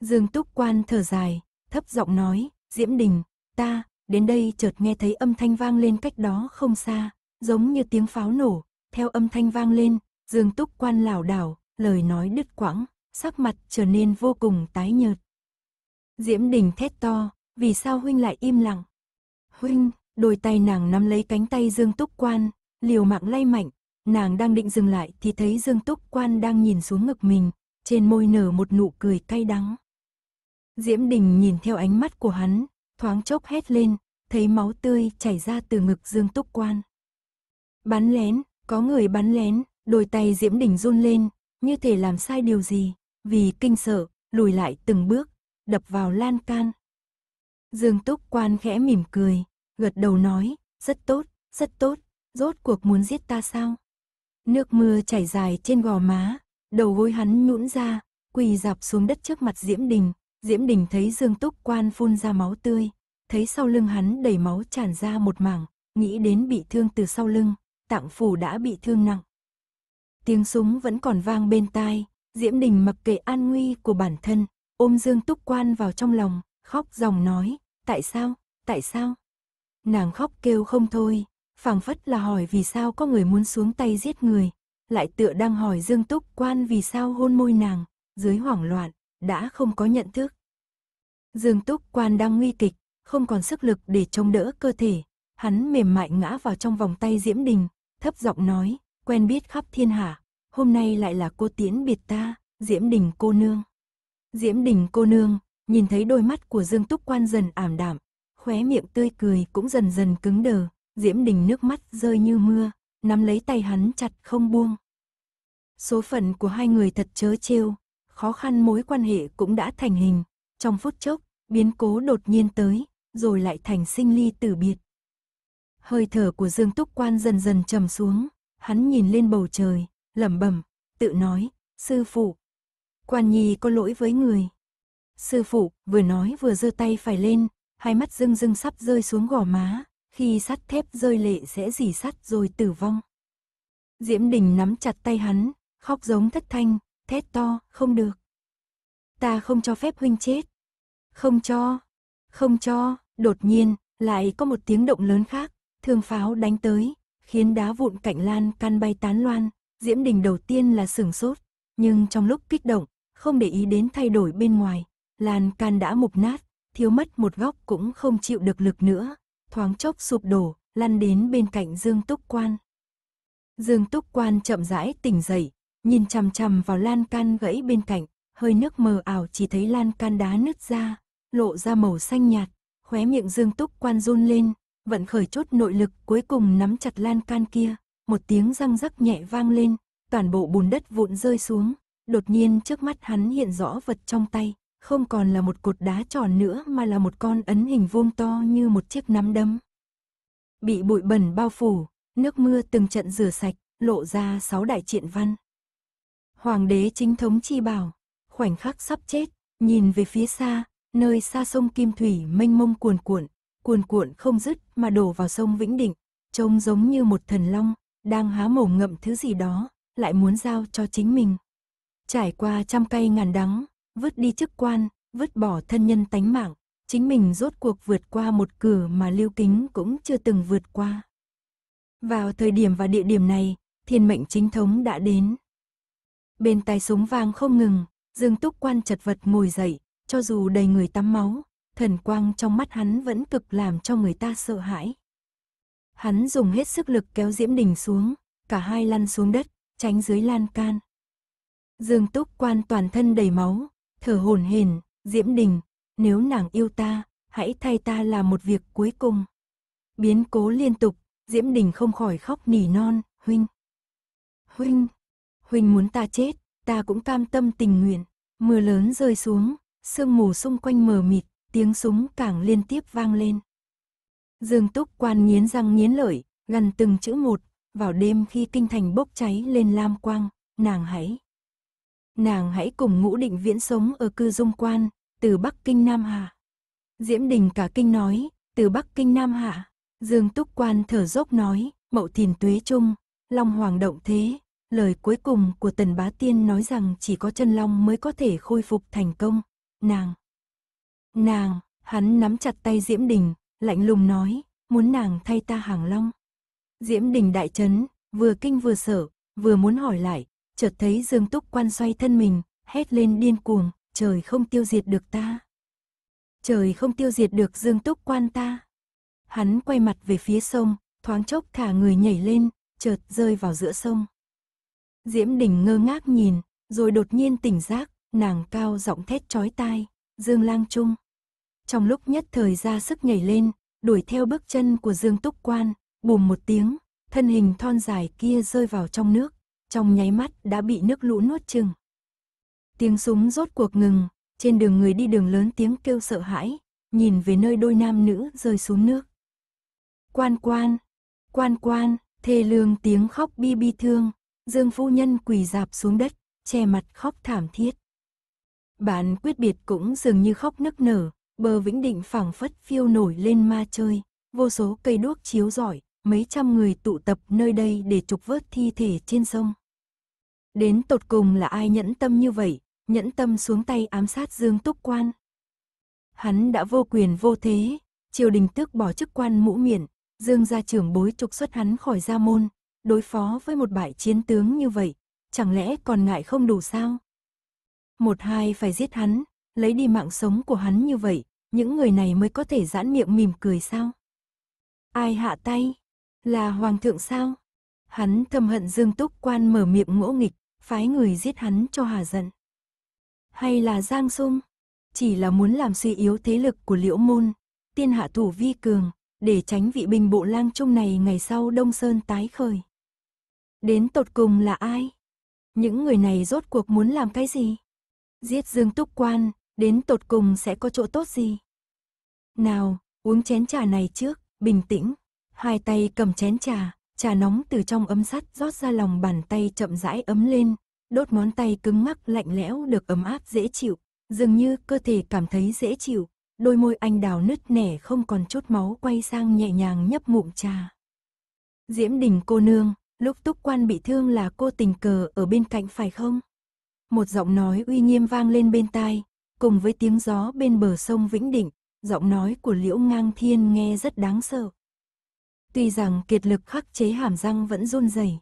Dương Túc Quan thở dài, thấp giọng nói, Diễm Đình, ta, đến đây chợt nghe thấy âm thanh vang lên cách đó không xa, giống như tiếng pháo nổ, theo âm thanh vang lên, Dương Túc Quan lảo đảo, lời nói đứt quãng, sắc mặt trở nên vô cùng tái nhợt. Diễm Đình thét to, vì sao huynh lại im lặng? Huynh, đôi tay nàng nắm lấy cánh tay Dương Túc Quan, liều mạng lay mạnh, nàng đang định dừng lại thì thấy Dương Túc Quan đang nhìn xuống ngực mình, trên môi nở một nụ cười cay đắng. Diễm Đình nhìn theo ánh mắt của hắn, thoáng chốc hét lên, thấy máu tươi chảy ra từ ngực Dương Túc Quan. Bắn lén, có người bắn lén, đôi tay Diễm Đình run lên, như thể làm sai điều gì, vì kinh sợ, lùi lại từng bước, đập vào lan can. Dương Túc Quan khẽ mỉm cười, gật đầu nói, rất tốt, rất tốt, rốt cuộc muốn giết ta sao? Nước mưa chảy dài trên gò má, đầu gối hắn nhũn ra, quỳ dạp xuống đất trước mặt Diễm Đình, Diễm Đình thấy Dương Túc Quan phun ra máu tươi, thấy sau lưng hắn đầy máu tràn ra một mảng, nghĩ đến bị thương từ sau lưng, tạng phủ đã bị thương nặng. Tiếng súng vẫn còn vang bên tai, Diễm Đình mặc kệ an nguy của bản thân, ôm Dương Túc Quan vào trong lòng, khóc dòng nói, tại sao, tại sao? Nàng khóc kêu không thôi, phảng phất là hỏi vì sao có người muốn xuống tay giết người, lại tựa đang hỏi Dương Túc Quan vì sao hôn môi nàng, dưới hoảng loạn, đã không có nhận thức. Dương Túc Quan đang nguy kịch, không còn sức lực để chống đỡ cơ thể, hắn mềm mại ngã vào trong vòng tay Diễm Đình, thấp giọng nói, quen biết khắp thiên hạ, hôm nay lại là cô tiễn biệt ta, Diễm Đình cô nương. Diễm Đình cô nương, nhìn thấy đôi mắt của Dương Túc Quan dần ảm đạm, khóe miệng tươi cười cũng dần dần cứng đờ, Diễm Đình nước mắt rơi như mưa, nắm lấy tay hắn chặt không buông. Số phận của hai người thật chớ trêu, khó khăn mối quan hệ cũng đã thành hình. Trong phút chốc, biến cố đột nhiên tới, rồi lại thành sinh ly tử biệt. Hơi thở của Dương Túc Quan dần dần trầm xuống, hắn nhìn lên bầu trời, lẩm bẩm, tự nói, sư phụ, Quan Nhi có lỗi với người. Sư phụ vừa nói vừa giơ tay phải lên, hai mắt rưng rưng sắp rơi xuống gò má, khi sắt thép rơi lệ sẽ dỉ sắt rồi tử vong. Diễm Đình nắm chặt tay hắn, khóc giống thất thanh, thét to, không được. Ta không cho phép huynh chết. Không cho, không cho, đột nhiên, lại có một tiếng động lớn khác, thương pháo đánh tới, khiến đá vụn cạnh lan can bay tán loan, Diễm Đình đầu tiên là sửng sốt, nhưng trong lúc kích động, không để ý đến thay đổi bên ngoài, lan can đã mục nát, thiếu mất một góc cũng không chịu được lực nữa, thoáng chốc sụp đổ, lăn đến bên cạnh Dương Túc Quan. Dương Túc Quan chậm rãi tỉnh dậy, nhìn chằm chằm vào lan can gãy bên cạnh, hơi nước mờ ảo chỉ thấy lan can đá nứt ra, lộ ra màu xanh nhạt, khóe miệng Dương Túc quan run lên, vận khởi chốt nội lực cuối cùng nắm chặt lan can kia, một tiếng răng rắc nhẹ vang lên, toàn bộ bùn đất vụn rơi xuống, đột nhiên trước mắt hắn hiện rõ vật trong tay, không còn là một cột đá tròn nữa mà là một con ấn hình vuông to như một chiếc nắm đấm. Bị bụi bẩn bao phủ, nước mưa từng trận rửa sạch, lộ ra sáu đại triện văn. Hoàng đế chính thống chi bảo, khoảnh khắc sắp chết, nhìn về phía xa, nơi xa sông Kim Thủy mênh mông cuồn cuộn, cuồn cuộn không dứt mà đổ vào sông Vĩnh Định, trông giống như một thần long, đang há mồm ngậm thứ gì đó, lại muốn giao cho chính mình. Trải qua trăm cây ngàn đắng, vứt đi chức quan, vứt bỏ thân nhân tánh mạng, chính mình rốt cuộc vượt qua một cửa mà lưu kính cũng chưa từng vượt qua. Vào thời điểm và địa điểm này, thiên mệnh chính thống đã đến bên tai súng vang không ngừng, Dương Túc Quan chật vật ngồi dậy, cho dù đầy người tắm máu, thần quang trong mắt hắn vẫn cực làm cho người ta sợ hãi. Hắn dùng hết sức lực kéo Diễm Đình xuống, cả hai lăn xuống đất, tránh dưới lan can. Dương Túc Quan toàn thân đầy máu, thở hổn hển, Diễm Đình, nếu nàng yêu ta, hãy thay ta làm một việc cuối cùng. Biến cố liên tục, Diễm Đình không khỏi khóc nỉ non, huynh. Huynh, huynh muốn ta chết, ta cũng cam tâm tình nguyện. Mưa lớn rơi xuống, sương mù xung quanh mờ mịt, tiếng súng càng liên tiếp vang lên. Dương Túc quan nghiến răng nghiến lợi, gần từng chữ một, vào đêm khi kinh thành bốc cháy lên lam quang, nàng hãy. Nàng hãy cùng ngũ định viễn sống ở cư dung quan, từ Bắc Kinh Nam Hà. Diễm Đình cả kinh nói, từ Bắc Kinh Nam Hạ, Dương Túc Quan thở dốc nói, mậu thìn tuế trung, Long Hoàng động thế, Lời cuối cùng của Tần Bá Tiên nói rằng chỉ có chân long mới có thể khôi phục thành công. Nàng. Nàng, hắn nắm chặt tay Diễm Đình, lạnh lùng nói, muốn nàng thay ta hàng long. Diễm Đình đại chấn, vừa kinh vừa sợ, vừa muốn hỏi lại, chợt thấy Dương Túc quan xoay thân mình, hét lên điên cuồng, trời không tiêu diệt được ta. Trời không tiêu diệt được Dương Túc quan ta. Hắn quay mặt về phía sông, thoáng chốc thả người nhảy lên, chợt rơi vào giữa sông. Diễm Đình ngơ ngác nhìn, rồi đột nhiên tỉnh giác, nàng cao giọng thét chói tai, Dương Lang Trung. Trong lúc nhất thời ra sức nhảy lên, đuổi theo bước chân của Dương Túc Quan, bùm một tiếng, thân hình thon dài kia rơi vào trong nước, trong nháy mắt đã bị nước lũ nuốt chừng. Tiếng súng rốt cuộc ngừng, trên đường người đi đường lớn tiếng kêu sợ hãi, nhìn về nơi đôi nam nữ rơi xuống nước. Quan quan, quan quan, thê lương tiếng khóc bi bi thương, Dương phu nhân quỳ dạp xuống đất, che mặt khóc thảm thiết. Bạn quyết biệt cũng dường như khóc nức nở, bờ vĩnh định phảng phất phiêu nổi lên ma chơi, vô số cây đuốc chiếu rọi, mấy trăm người tụ tập nơi đây để trục vớt thi thể trên sông. Đến tột cùng là ai nhẫn tâm như vậy, nhẫn tâm xuống tay ám sát Dương Túc Quan. Hắn đã vô quyền vô thế, triều đình tước bỏ chức quan mũ miện, Dương gia trưởng bối trục xuất hắn khỏi gia môn, đối phó với một bại chiến tướng như vậy, chẳng lẽ còn ngại không đủ sao? Một hai phải giết hắn, lấy đi mạng sống của hắn như vậy, những người này mới có thể giãn miệng mỉm cười sao? Ai hạ tay? Là hoàng thượng sao? Hắn thầm hận Dương Túc Quan mở miệng ngỗ nghịch, phái người giết hắn cho hà giận. Hay là Giang Sung? Chỉ là muốn làm suy yếu thế lực của liễu môn, tiên hạ thủ vi cường, để tránh vị bình bộ lang trung này ngày sau Đông Sơn tái khởi. Đến tột cùng là ai? Những người này rốt cuộc muốn làm cái gì? Giết Dương Túc Quan, đến tột cùng sẽ có chỗ tốt gì? Nào, uống chén trà này trước, bình tĩnh. Hai tay cầm chén trà, trà nóng từ trong ấm sắt rót ra lòng bàn tay chậm rãi ấm lên, đốt món tay cứng ngắc lạnh lẽo được ấm áp dễ chịu, dường như cơ thể cảm thấy dễ chịu, đôi môi anh đào nứt nẻ không còn chút máu quay sang nhẹ nhàng nhấp ngụm trà. Diễm Đình cô nương, Lúc túc quan bị thương là cô tình cờ ở bên cạnh phải không? Một giọng nói uy nghiêm vang lên bên tai, cùng với tiếng gió bên bờ sông Vĩnh Định, giọng nói của Liễu Ngang Thiên nghe rất đáng sợ. Tuy rằng kiệt lực khắc chế hàm răng vẫn run rẩy,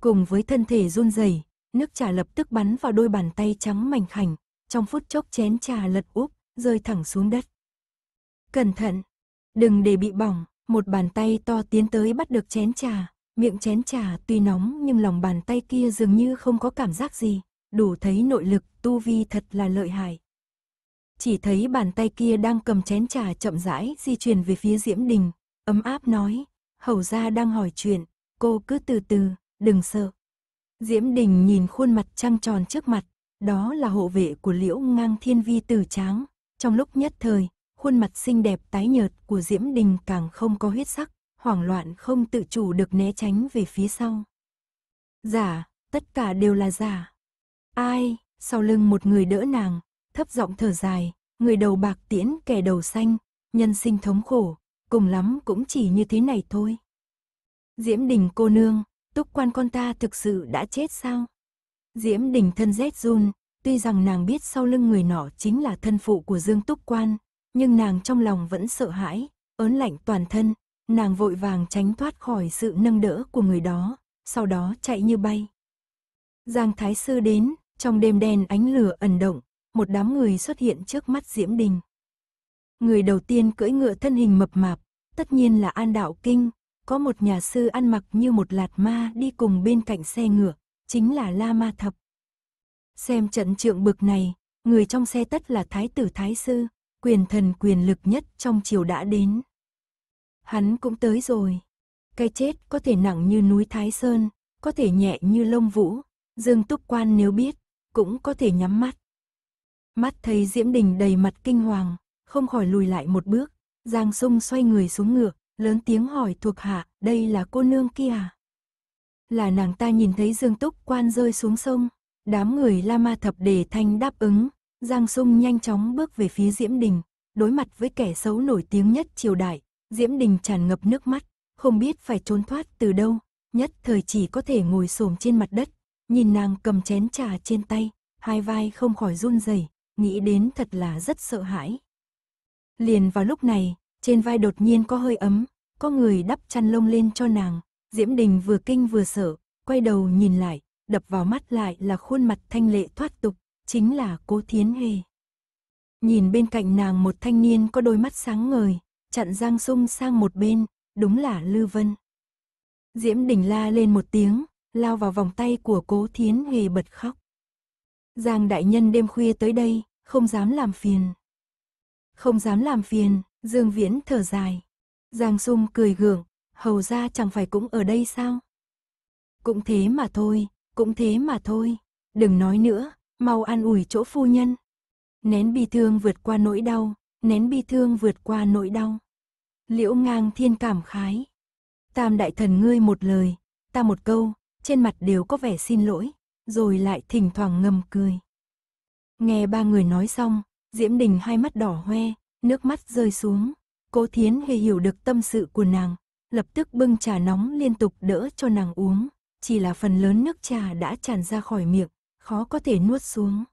cùng với thân thể run rẩy, nước trà lập tức bắn vào đôi bàn tay trắng mảnh khảnh, trong phút chốc chén trà lật úp, rơi thẳng xuống đất. Cẩn thận, đừng để bị bỏng, một bàn tay to tiến tới bắt được chén trà, Miệng chén trà tuy nóng nhưng lòng bàn tay kia dường như không có cảm giác gì, đủ thấy nội lực, tu vi thật là lợi hại. Chỉ thấy bàn tay kia đang cầm chén trà chậm rãi di chuyển về phía Diễm Đình, ấm áp nói, hầu ra đang hỏi chuyện, cô cứ từ từ, đừng sợ. Diễm Đình nhìn khuôn mặt trăng tròn trước mặt, đó là hộ vệ của liễu ngang thiên vi Tử tráng. Trong lúc nhất thời, khuôn mặt xinh đẹp tái nhợt của Diễm Đình càng không có huyết sắc hoảng loạn không tự chủ được né tránh về phía sau. Giả, tất cả đều là giả. Ai, sau lưng một người đỡ nàng, thấp giọng thở dài, người đầu bạc tiễn kẻ đầu xanh, nhân sinh thống khổ, cùng lắm cũng chỉ như thế này thôi. Diễm đình cô nương, túc quan con ta thực sự đã chết sao? Diễm đình thân rét run, tuy rằng nàng biết sau lưng người nọ chính là thân phụ của Dương Túc Quan, nhưng nàng trong lòng vẫn sợ hãi, ớn lạnh toàn thân, nàng vội vàng tránh thoát khỏi sự nâng đỡ của người đó, sau đó chạy như bay. Giang Thái Sư đến, trong đêm đen ánh lửa ẩn động, một đám người xuất hiện trước mắt Diễm Đình. Người đầu tiên cưỡi ngựa thân hình mập mạp, tất nhiên là An Đạo Kinh, có một nhà sư ăn mặc như một lạt ma đi cùng bên cạnh xe ngựa, chính là La Ma Thập. Xem trận trượng bực này, người trong xe tất là Thái tử Thái Sư, quyền thần quyền lực nhất trong triều đã đến. Hắn cũng tới rồi. Cái chết có thể nặng như núi Thái Sơn, có thể nhẹ như lông vũ, Dương Túc Quan nếu biết, cũng có thể nhắm mắt. Mắt thấy Diễm Đình đầy mặt kinh hoàng, không khỏi lùi lại một bước, Giang Sung xoay người xuống ngựa, lớn tiếng hỏi thuộc hạ, đây là cô nương kia à? Là nàng ta nhìn thấy Dương Túc Quan rơi xuống sông, đám người La Ma Thập Đề Thanh đáp ứng, Giang Sung nhanh chóng bước về phía Diễm Đình, đối mặt với kẻ xấu nổi tiếng nhất triều đại, Diễm Đình tràn ngập nước mắt, không biết phải trốn thoát từ đâu, nhất thời chỉ có thể ngồi xổm trên mặt đất, nhìn nàng cầm chén trà trên tay, hai vai không khỏi run rẩy, nghĩ đến thật là rất sợ hãi. Liền vào lúc này, trên vai đột nhiên có hơi ấm, có người đắp chăn lông lên cho nàng, Diễm Đình vừa kinh vừa sợ, quay đầu nhìn lại, đập vào mắt lại là khuôn mặt thanh lệ thoát tục, chính là Cố Thiến Hề. Nhìn bên cạnh nàng một thanh niên có đôi mắt sáng ngời, chặn Giang Sung sang một bên, đúng là lưu Vân. Diễm Đình la lên một tiếng, lao vào vòng tay của cố thiến hề bật khóc. Giang đại nhân đêm khuya tới đây, không dám làm phiền. Không dám làm phiền, Dương Viễn thở dài. Giang Sung cười gượng, hầu ra chẳng phải cũng ở đây sao? Cũng thế mà thôi, cũng thế mà thôi, đừng nói nữa, mau an ủi chỗ phu nhân. Nén bi thương vượt qua nỗi đau, nén bi thương vượt qua nỗi đau. Liễu ngang thiên cảm khái. Tam đại thần ngươi một lời, ta một câu, trên mặt đều có vẻ xin lỗi, rồi lại thỉnh thoảng ngầm cười. Nghe ba người nói xong, Diễm Đình hai mắt đỏ hoe, nước mắt rơi xuống. Cố Thiến hề hiểu được tâm sự của nàng, lập tức bưng trà nóng liên tục đỡ cho nàng uống. Chỉ là phần lớn nước trà đã tràn ra khỏi miệng, khó có thể nuốt xuống.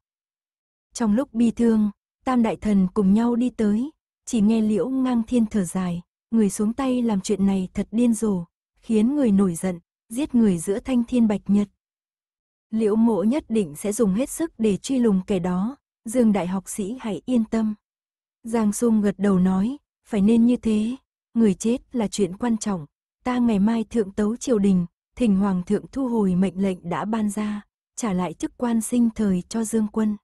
Trong lúc bi thương, Tam đại thần cùng nhau đi tới, chỉ nghe liễu ngang thiên thở dài, người xuống tay làm chuyện này thật điên rồ, khiến người nổi giận, giết người giữa thanh thiên bạch nhật. Liễu mộ nhất định sẽ dùng hết sức để truy lùng kẻ đó, Dương đại học sĩ hãy yên tâm. Giang Sung gật đầu nói, phải nên như thế, người chết là chuyện quan trọng, ta ngày mai thượng tấu triều đình, thỉnh hoàng thượng thu hồi mệnh lệnh đã ban ra, trả lại chức quan sinh thời cho Dương quân.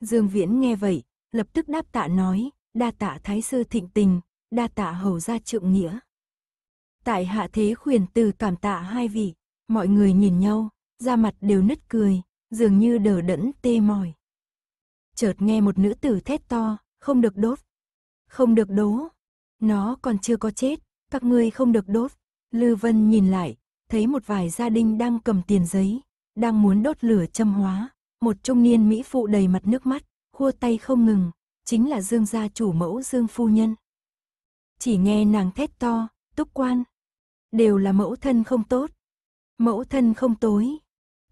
Dương Viễn nghe vậy, lập tức đáp tạ nói, đa tạ thái sư thịnh tình, đa tạ hầu gia trượng nghĩa. Tại hạ thế khuyển từ cảm tạ hai vị, mọi người nhìn nhau, da mặt đều nứt cười, dường như đờ đẫn tê mỏi. Chợt nghe một nữ tử thét to, không được đốt, không được đố, nó còn chưa có chết, các ngươi không được đốt. Lư Vân nhìn lại, thấy một vài gia đình đang cầm tiền giấy, đang muốn đốt lửa châm hóa, một trung niên mỹ phụ đầy mặt nước mắt, khua tay không ngừng, chính là Dương gia chủ mẫu Dương phu nhân. Chỉ nghe nàng thét to, túc quan. Đều là mẫu thân không tốt. Mẫu thân không tối.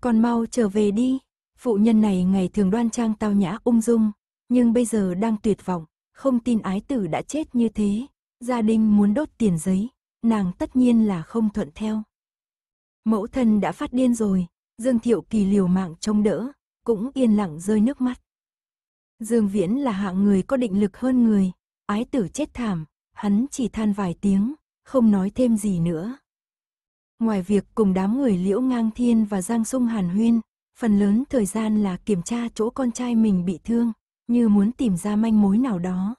Còn mau trở về đi. Phụ nhân này ngày thường đoan trang tao nhã ung dung, nhưng bây giờ đang tuyệt vọng, không tin ái tử đã chết như thế. Gia đình muốn đốt tiền giấy, nàng tất nhiên là không thuận theo. Mẫu thân đã phát điên rồi, Dương Thiệu Kỳ liều mạng chống đỡ, cũng yên lặng rơi nước mắt. Dương Viễn là hạng người có định lực hơn người, ái tử chết thảm, hắn chỉ than vài tiếng, không nói thêm gì nữa. Ngoài việc cùng đám người Liễu Ngang Thiên và Giang Sung Hàn Huyên, phần lớn thời gian là kiểm tra chỗ con trai mình bị thương, như muốn tìm ra manh mối nào đó.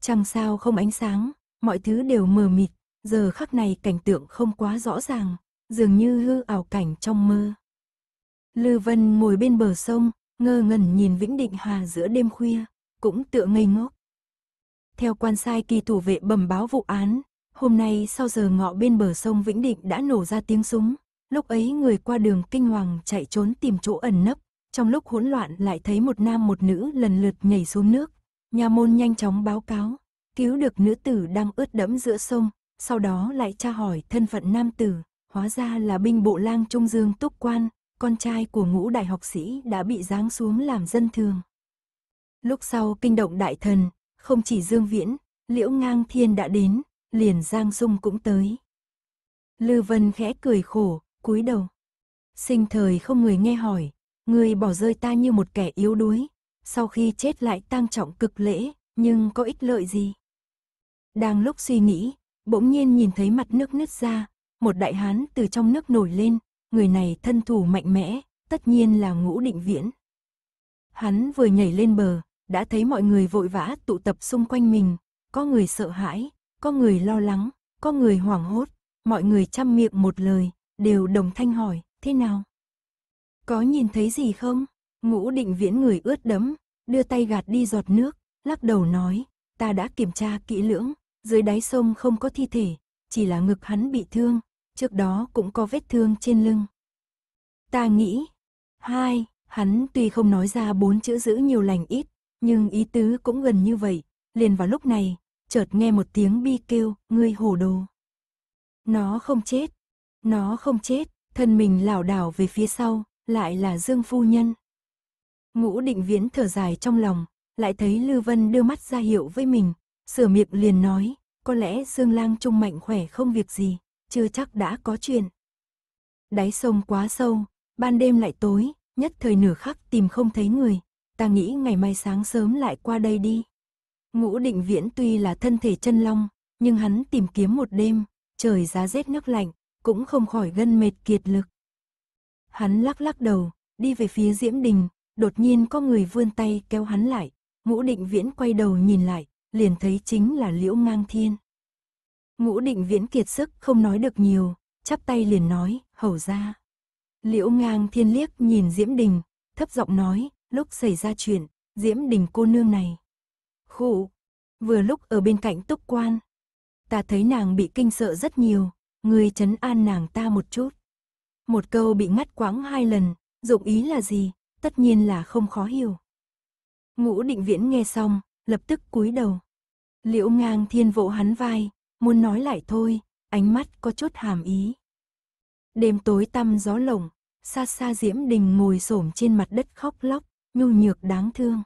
Chẳng sao không ánh sáng, mọi thứ đều mờ mịt, giờ khắc này cảnh tượng không quá rõ ràng, dường như hư ảo cảnh trong mơ. Lư Vân ngồi bên bờ sông, ngơ ngẩn nhìn Vĩnh Định hòa giữa đêm khuya, cũng tựa ngây ngốc. Theo quan sai kỳ thủ vệ bẩm báo vụ án, hôm nay sau giờ ngọ bên bờ sông Vĩnh Định đã nổ ra tiếng súng, lúc ấy người qua đường kinh hoàng chạy trốn tìm chỗ ẩn nấp, trong lúc hỗn loạn lại thấy một nam một nữ lần lượt nhảy xuống nước. Nhà môn nhanh chóng báo cáo, cứu được nữ tử đang ướt đẫm giữa sông, sau đó lại tra hỏi thân phận nam tử, hóa ra là binh bộ lang Trung Dương Túc Quan, con trai của ngũ đại học sĩ đã bị giáng xuống làm dân thường. Lúc sau kinh động đại thần, không chỉ Dương Viễn, Liễu Ngang Thiên đã đến, liền Giang Dung cũng tới. Lư Vân khẽ cười khổ, cúi đầu. Sinh thời không người nghe hỏi, người bỏ rơi ta như một kẻ yếu đuối, sau khi chết lại tang trọng cực lễ, nhưng có ích lợi gì? Đang lúc suy nghĩ, bỗng nhiên nhìn thấy mặt nước nứt ra, một đại hán từ trong nước nổi lên, người này thân thủ mạnh mẽ, tất nhiên là ngũ định viễn. Hắn vừa nhảy lên bờ, đã thấy mọi người vội vã tụ tập xung quanh mình, có người sợ hãi, có người lo lắng, có người hoảng hốt, mọi người chăm miệng một lời, đều đồng thanh hỏi, thế nào? Có nhìn thấy gì không? Ngũ định viễn người ướt đấm, đưa tay gạt đi giọt nước, lắc đầu nói, ta đã kiểm tra kỹ lưỡng, dưới đáy sông không có thi thể, chỉ là ngực hắn bị thương, trước đó cũng có vết thương trên lưng. Ta nghĩ, hai, hắn tuy không nói ra bốn chữ giữ nhiều lành ít, nhưng ý tứ cũng gần như vậy, liền vào lúc này, chợt nghe một tiếng bi kêu, ngươi hổ đồ. Nó không chết, nó không chết, thân mình lảo đảo về phía sau, lại là Dương Phu Nhân. Ngũ định viễn thở dài trong lòng, lại thấy Lư Vân đưa mắt ra hiệu với mình, sửa miệng liền nói, có lẽ Dương Lang Trung mạnh khỏe không việc gì chưa chắc đã có chuyện. Đáy sông quá sâu, ban đêm lại tối, nhất thời nửa khắc tìm không thấy người, ta nghĩ ngày mai sáng sớm lại qua đây đi. Ngũ định viễn tuy là thân thể chân long, nhưng hắn tìm kiếm một đêm, trời giá rét nước lạnh, cũng không khỏi gân mệt kiệt lực. Hắn lắc lắc đầu, đi về phía diễm đình, đột nhiên có người vươn tay kéo hắn lại, ngũ định viễn quay đầu nhìn lại, liền thấy chính là liễu ngang thiên. Ngũ định viễn kiệt sức, không nói được nhiều, chắp tay liền nói, hầu ra. Liễu ngang thiên liếc nhìn Diễm Đình, thấp giọng nói, lúc xảy ra chuyện, Diễm Đình cô nương này. Khụ, vừa lúc ở bên cạnh túc quan. Ta thấy nàng bị kinh sợ rất nhiều, người chấn an nàng ta một chút. Một câu bị ngắt quãng hai lần, dụng ý là gì, tất nhiên là không khó hiểu. Ngũ định viễn nghe xong, lập tức cúi đầu. Liễu ngang thiên vỗ hắn vai, muốn nói lại thôi, ánh mắt có chút hàm ý. Đêm tối tăm gió lồng, xa xa Diễm Đình ngồi xổm trên mặt đất khóc lóc, nhu nhược đáng thương.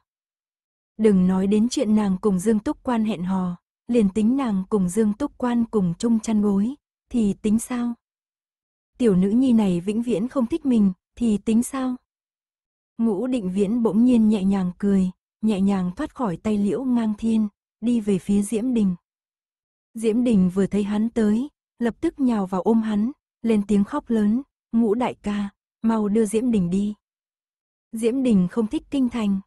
Đừng nói đến chuyện nàng cùng Dương Túc Quan hẹn hò, liền tính nàng cùng Dương Túc Quan cùng chung chăn gối, thì tính sao? Tiểu nữ nhi này vĩnh viễn không thích mình, thì tính sao? Ngũ định viễn bỗng nhiên nhẹ nhàng cười, nhẹ nhàng thoát khỏi tay liễu ngang thiên, đi về phía Diễm Đình. Diễm Đình vừa thấy hắn tới, lập tức nhào vào ôm hắn, lên tiếng khóc lớn, ngũ đại ca, mau đưa Diễm Đình đi. Diễm Đình không thích kinh thành.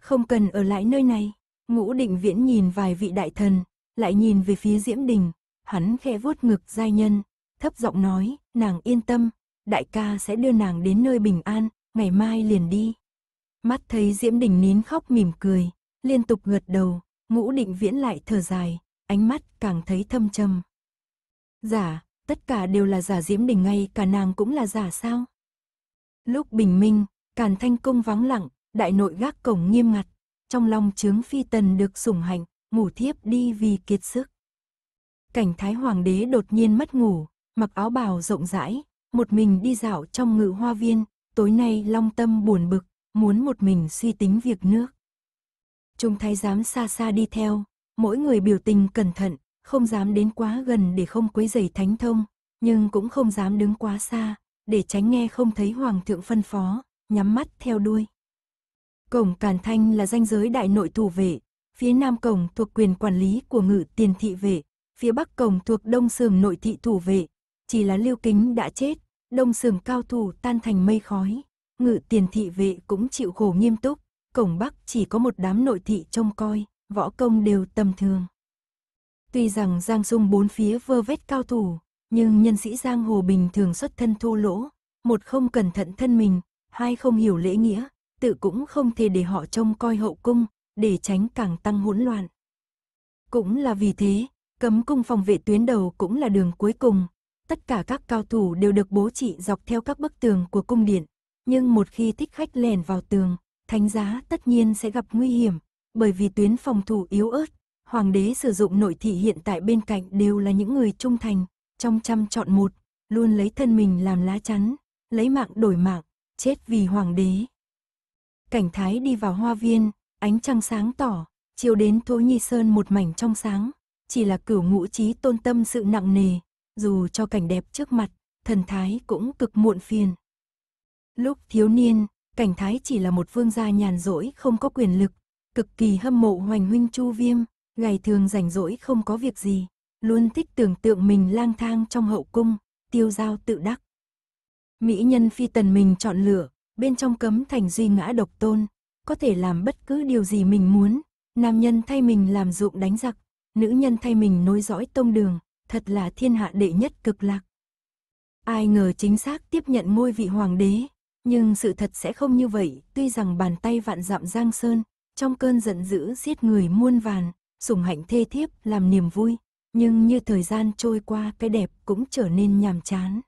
Không cần ở lại nơi này, ngũ định viễn nhìn vài vị đại thần, lại nhìn về phía Diễm Đình, hắn khẽ vuốt ngực giai nhân, thấp giọng nói, nàng yên tâm, đại ca sẽ đưa nàng đến nơi bình an, ngày mai liền đi. Mắt thấy Diễm Đình nín khóc mỉm cười, liên tục gật đầu, ngũ định viễn lại thở dài, ánh mắt càng thấy thâm trầm. Giả, dạ, tất cả đều là giả diễm đình ngay cả nàng cũng là giả sao? Lúc bình minh, càn thanh cung vắng lặng, đại nội gác cổng nghiêm ngặt, trong lòng chướng phi tần được sủng hạnh, ngủ thiếp đi vì kiệt sức. Cảnh thái hoàng đế đột nhiên mất ngủ, mặc áo bào rộng rãi, một mình đi dạo trong ngự hoa viên, tối nay long tâm buồn bực, muốn một mình suy tính việc nước. Trung thái giám xa xa đi theo, mỗi người biểu tình cẩn thận, không dám đến quá gần để không quấy rầy thánh thông, nhưng cũng không dám đứng quá xa, để tránh nghe không thấy hoàng thượng phân phó, nhắm mắt theo đuôi. Cổng Càn Thanh là danh giới đại nội thủ vệ, phía nam cổng thuộc quyền quản lý của ngự tiền thị vệ, phía bắc cổng thuộc đông sườn nội thị thủ vệ, chỉ là Lưu Kính đã chết, đông sườn cao thủ tan thành mây khói, ngự tiền thị vệ cũng chịu khổ nghiêm túc, cổng bắc chỉ có một đám nội thị trông coi võ công đều tầm thường. Tuy rằng Giang Dung bốn phía vơ vét cao thủ, nhưng nhân sĩ Giang Hồ bình thường xuất thân thu lỗ, một không cẩn thận thân mình, hai không hiểu lễ nghĩa, tự cũng không thể để họ trông coi hậu cung, để tránh càng tăng hỗn loạn. Cũng là vì thế, cấm cung phòng vệ tuyến đầu cũng là đường cuối cùng. Tất cả các cao thủ đều được bố trị dọc theo các bức tường của cung điện. Nhưng một khi thích khách lèn vào tường, thánh giá tất nhiên sẽ gặp nguy hiểm, bởi vì tuyến phòng thủ yếu ớt, hoàng đế sử dụng nội thị hiện tại bên cạnh đều là những người trung thành, trong trăm chọn một, luôn lấy thân mình làm lá chắn, lấy mạng đổi mạng, chết vì hoàng đế. Cảnh thái đi vào hoa viên, ánh trăng sáng tỏ, chiều đến Thố Nhi Sơn một mảnh trong sáng, chỉ là cửu ngũ trí tôn tâm sự nặng nề, dù cho cảnh đẹp trước mặt, thần thái cũng cực muộn phiền. Lúc thiếu niên, cảnh thái chỉ là một vương gia nhàn rỗi không có quyền lực, cực kỳ hâm mộ Hoành huynh Chu Viêm, ngày thường rảnh rỗi không có việc gì, luôn thích tưởng tượng mình lang thang trong hậu cung, tiêu giao tự đắc. Mỹ nhân phi tần mình chọn lựa, bên trong cấm thành duy ngã độc tôn, có thể làm bất cứ điều gì mình muốn, nam nhân thay mình làm dụng đánh giặc, nữ nhân thay mình nối dõi tông đường, thật là thiên hạ đệ nhất cực lạc. Ai ngờ chính xác tiếp nhận ngôi vị hoàng đế, nhưng sự thật sẽ không như vậy, tuy rằng bàn tay vạn dặm giang sơn, trong cơn giận dữ giết người muôn vàn, sủng hạnh thê thiếp làm niềm vui, nhưng như thời gian trôi qua cái đẹp cũng trở nên nhàm chán.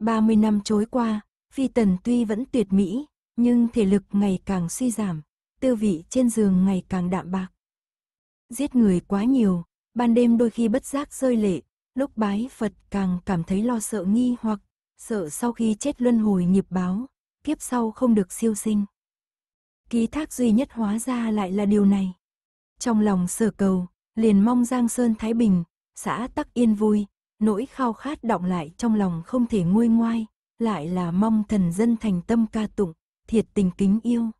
30 năm trôi qua, phi tần tuy vẫn tuyệt mỹ, nhưng thể lực ngày càng suy giảm, tư vị trên giường ngày càng đạm bạc. Giết người quá nhiều, ban đêm đôi khi bất giác rơi lệ, lúc bái Phật càng cảm thấy lo sợ nghi hoặc, sợ sau khi chết luân hồi nghiệp báo, kiếp sau không được siêu sinh ký thác duy nhất hóa ra lại là điều này. Trong lòng sở cầu, liền mong Giang Sơn Thái Bình, xã Tắc Yên vui, nỗi khao khát động lại trong lòng không thể nguôi ngoai, lại là mong thần dân thành tâm ca tụng, thiệt tình kính yêu.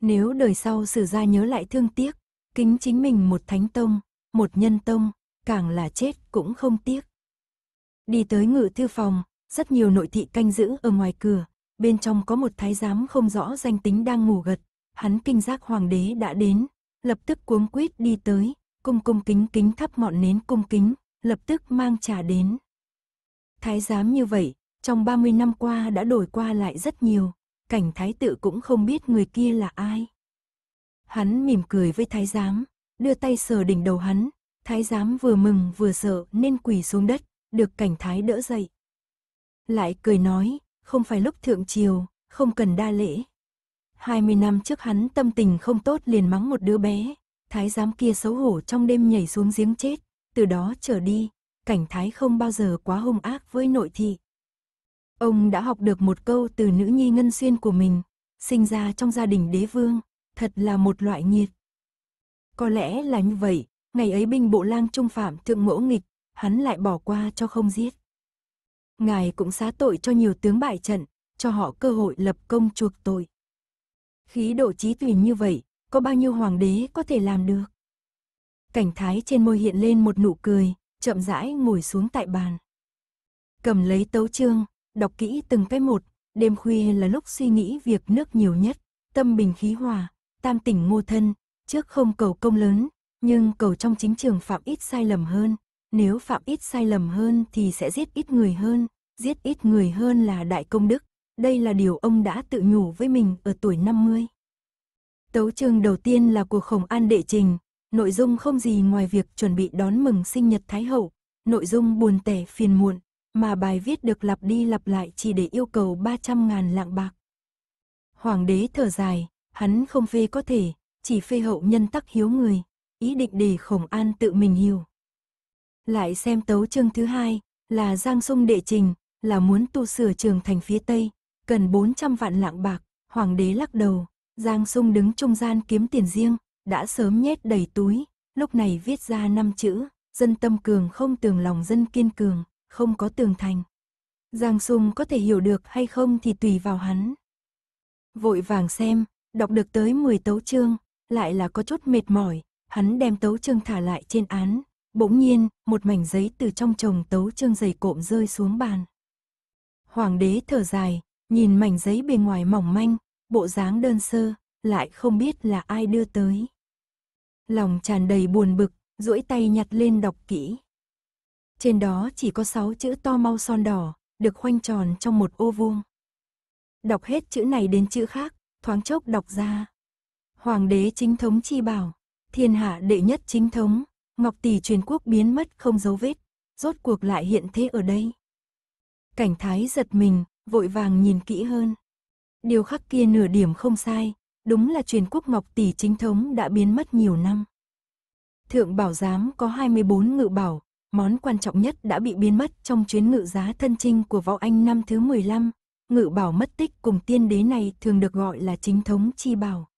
Nếu đời sau sử gia nhớ lại thương tiếc, kính chính mình một thánh tông, một nhân tông, càng là chết cũng không tiếc. Đi tới ngự thư phòng, rất nhiều nội thị canh giữ ở ngoài cửa, bên trong có một thái giám không rõ danh tính đang ngủ gật, hắn kinh giác hoàng đế đã đến, lập tức cuống quýt đi tới, cung cung kính kính thắp mọn nến cung kính, lập tức mang trà đến. Thái giám như vậy, trong 30 năm qua đã đổi qua lại rất nhiều, cảnh thái tử cũng không biết người kia là ai. Hắn mỉm cười với thái giám, đưa tay sờ đỉnh đầu hắn, thái giám vừa mừng vừa sợ nên quỳ xuống đất, được cảnh thái đỡ dậy. Lại cười nói, không phải lúc thượng triều, không cần đa lễ. 20 năm trước hắn tâm tình không tốt liền mắng một đứa bé, thái giám kia xấu hổ trong đêm nhảy xuống giếng chết, từ đó trở đi, cảnh thái không bao giờ quá hung ác với nội thị. Ông đã học được một câu từ nữ nhi ngân xuyên của mình, sinh ra trong gia đình đế vương, thật là một loại nhiệt. Có lẽ là như vậy, ngày ấy binh bộ lang trung phạm thượng ngỗ nghịch, hắn lại bỏ qua cho không giết ngài cũng xá tội cho nhiều tướng bại trận, cho họ cơ hội lập công chuộc tội. Khí độ trí tuyền như vậy, có bao nhiêu hoàng đế có thể làm được? Cảnh thái trên môi hiện lên một nụ cười, chậm rãi ngồi xuống tại bàn. Cầm lấy tấu chương, đọc kỹ từng cái một, đêm khuya là lúc suy nghĩ việc nước nhiều nhất, tâm bình khí hòa, tam tỉnh ngô thân, trước không cầu công lớn, nhưng cầu trong chính trường phạm ít sai lầm hơn, nếu phạm ít sai lầm hơn thì sẽ giết ít người hơn, giết ít người hơn là đại công đức, đây là điều ông đã tự nhủ với mình ở tuổi 50. Tấu chương đầu tiên là cuộc khổng an đệ trình, nội dung không gì ngoài việc chuẩn bị đón mừng sinh nhật Thái Hậu, nội dung buồn tẻ phiền muộn, mà bài viết được lặp đi lặp lại chỉ để yêu cầu 300.000 lạng bạc. Hoàng đế thở dài, hắn không phê có thể, chỉ phê hậu nhân tắc hiếu người, ý định để khổng an tự mình hiểu. Lại xem tấu chương thứ hai là Giang Sung đệ trình, là muốn tu sửa trường thành phía Tây, cần 400 vạn lạng bạc, hoàng đế lắc đầu, Giang Sung đứng trung gian kiếm tiền riêng, đã sớm nhét đầy túi, lúc này viết ra năm chữ, dân tâm cường không tường lòng dân kiên cường, không có tường thành. Giang Sung có thể hiểu được hay không thì tùy vào hắn. Vội vàng xem, đọc được tới 10 tấu chương, lại là có chút mệt mỏi, hắn đem tấu chương thả lại trên án, bỗng nhiên, một mảnh giấy từ trong chồng tấu chương dày cộm rơi xuống bàn. Hoàng đế thở dài, nhìn mảnh giấy bề ngoài mỏng manh, bộ dáng đơn sơ, lại không biết là ai đưa tới. Lòng tràn đầy buồn bực, duỗi tay nhặt lên đọc kỹ. Trên đó chỉ có sáu chữ to mau son đỏ, được khoanh tròn trong một ô vuông. Đọc hết chữ này đến chữ khác, thoáng chốc đọc ra. Hoàng đế chính thống chi bảo, thiên hạ đệ nhất chính thống, ngọc tỷ truyền quốc biến mất không dấu vết, rốt cuộc lại hiện thế ở đây. Cảnh thái giật mình, vội vàng nhìn kỹ hơn. Điều khắc kia nửa điểm không sai, đúng là truyền quốc ngọc tỷ chính thống đã biến mất nhiều năm. Thượng bảo giám có 24 ngự bảo, món quan trọng nhất đã bị biến mất trong chuyến ngự giá thân trinh của võ anh năm thứ 15. Ngự bảo mất tích cùng tiên đế này thường được gọi là chính thống chi bảo.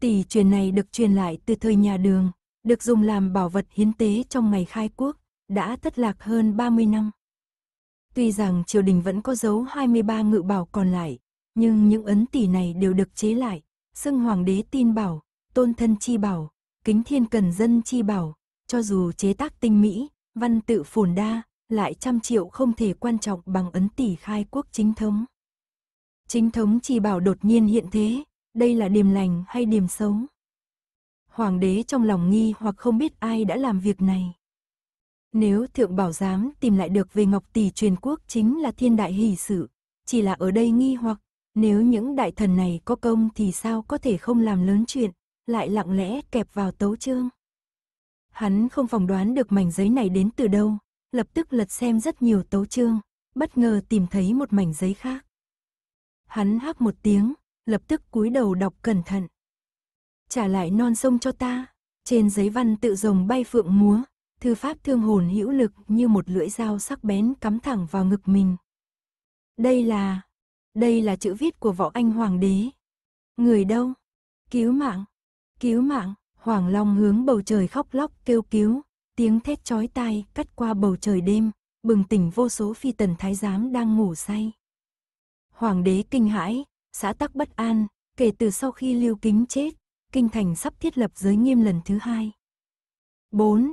Tỷ truyền này được truyền lại từ thời nhà đường, được dùng làm bảo vật hiến tế trong ngày khai quốc, đã thất lạc hơn 30 năm. Tuy rằng triều đình vẫn có dấu 23 ngự bảo còn lại, nhưng những ấn tỷ này đều được chế lại, xưng hoàng đế tin bảo, tôn thân chi bảo, kính thiên cần dân chi bảo, cho dù chế tác tinh mỹ, văn tự phồn đa, lại trăm triệu không thể quan trọng bằng ấn tỷ khai quốc chính thống. Chính thống chi bảo đột nhiên hiện thế, đây là điềm lành hay điềm xấu? Hoàng đế trong lòng nghi hoặc không biết ai đã làm việc này. Nếu thượng bảo giám tìm lại được về Ngọc Tỷ truyền quốc chính là thiên đại hỷ sự, chỉ là ở đây nghi hoặc, nếu những đại thần này có công thì sao có thể không làm lớn chuyện, lại lặng lẽ kẹp vào tấu chương. Hắn không phỏng đoán được mảnh giấy này đến từ đâu, lập tức lật xem rất nhiều tấu chương, bất ngờ tìm thấy một mảnh giấy khác. Hắn hắc một tiếng, lập tức cúi đầu đọc cẩn thận. Trả lại non sông cho ta, trên giấy văn tự rồng bay phượng múa, Thư pháp thương hồn hữu lực như một lưỡi dao sắc bén cắm thẳng vào ngực mình. Đây là... Đây là chữ viết của võ anh hoàng đế. Người đâu? Cứu mạng! Cứu mạng! Hoàng Long hướng bầu trời khóc lóc kêu cứu, tiếng thét chói tai cắt qua bầu trời đêm, bừng tỉnh vô số phi tần thái giám đang ngủ say. Hoàng đế kinh hãi, xã tắc bất an, kể từ sau khi Lưu Kính chết, kinh thành sắp thiết lập giới nghiêm lần thứ hai. 4.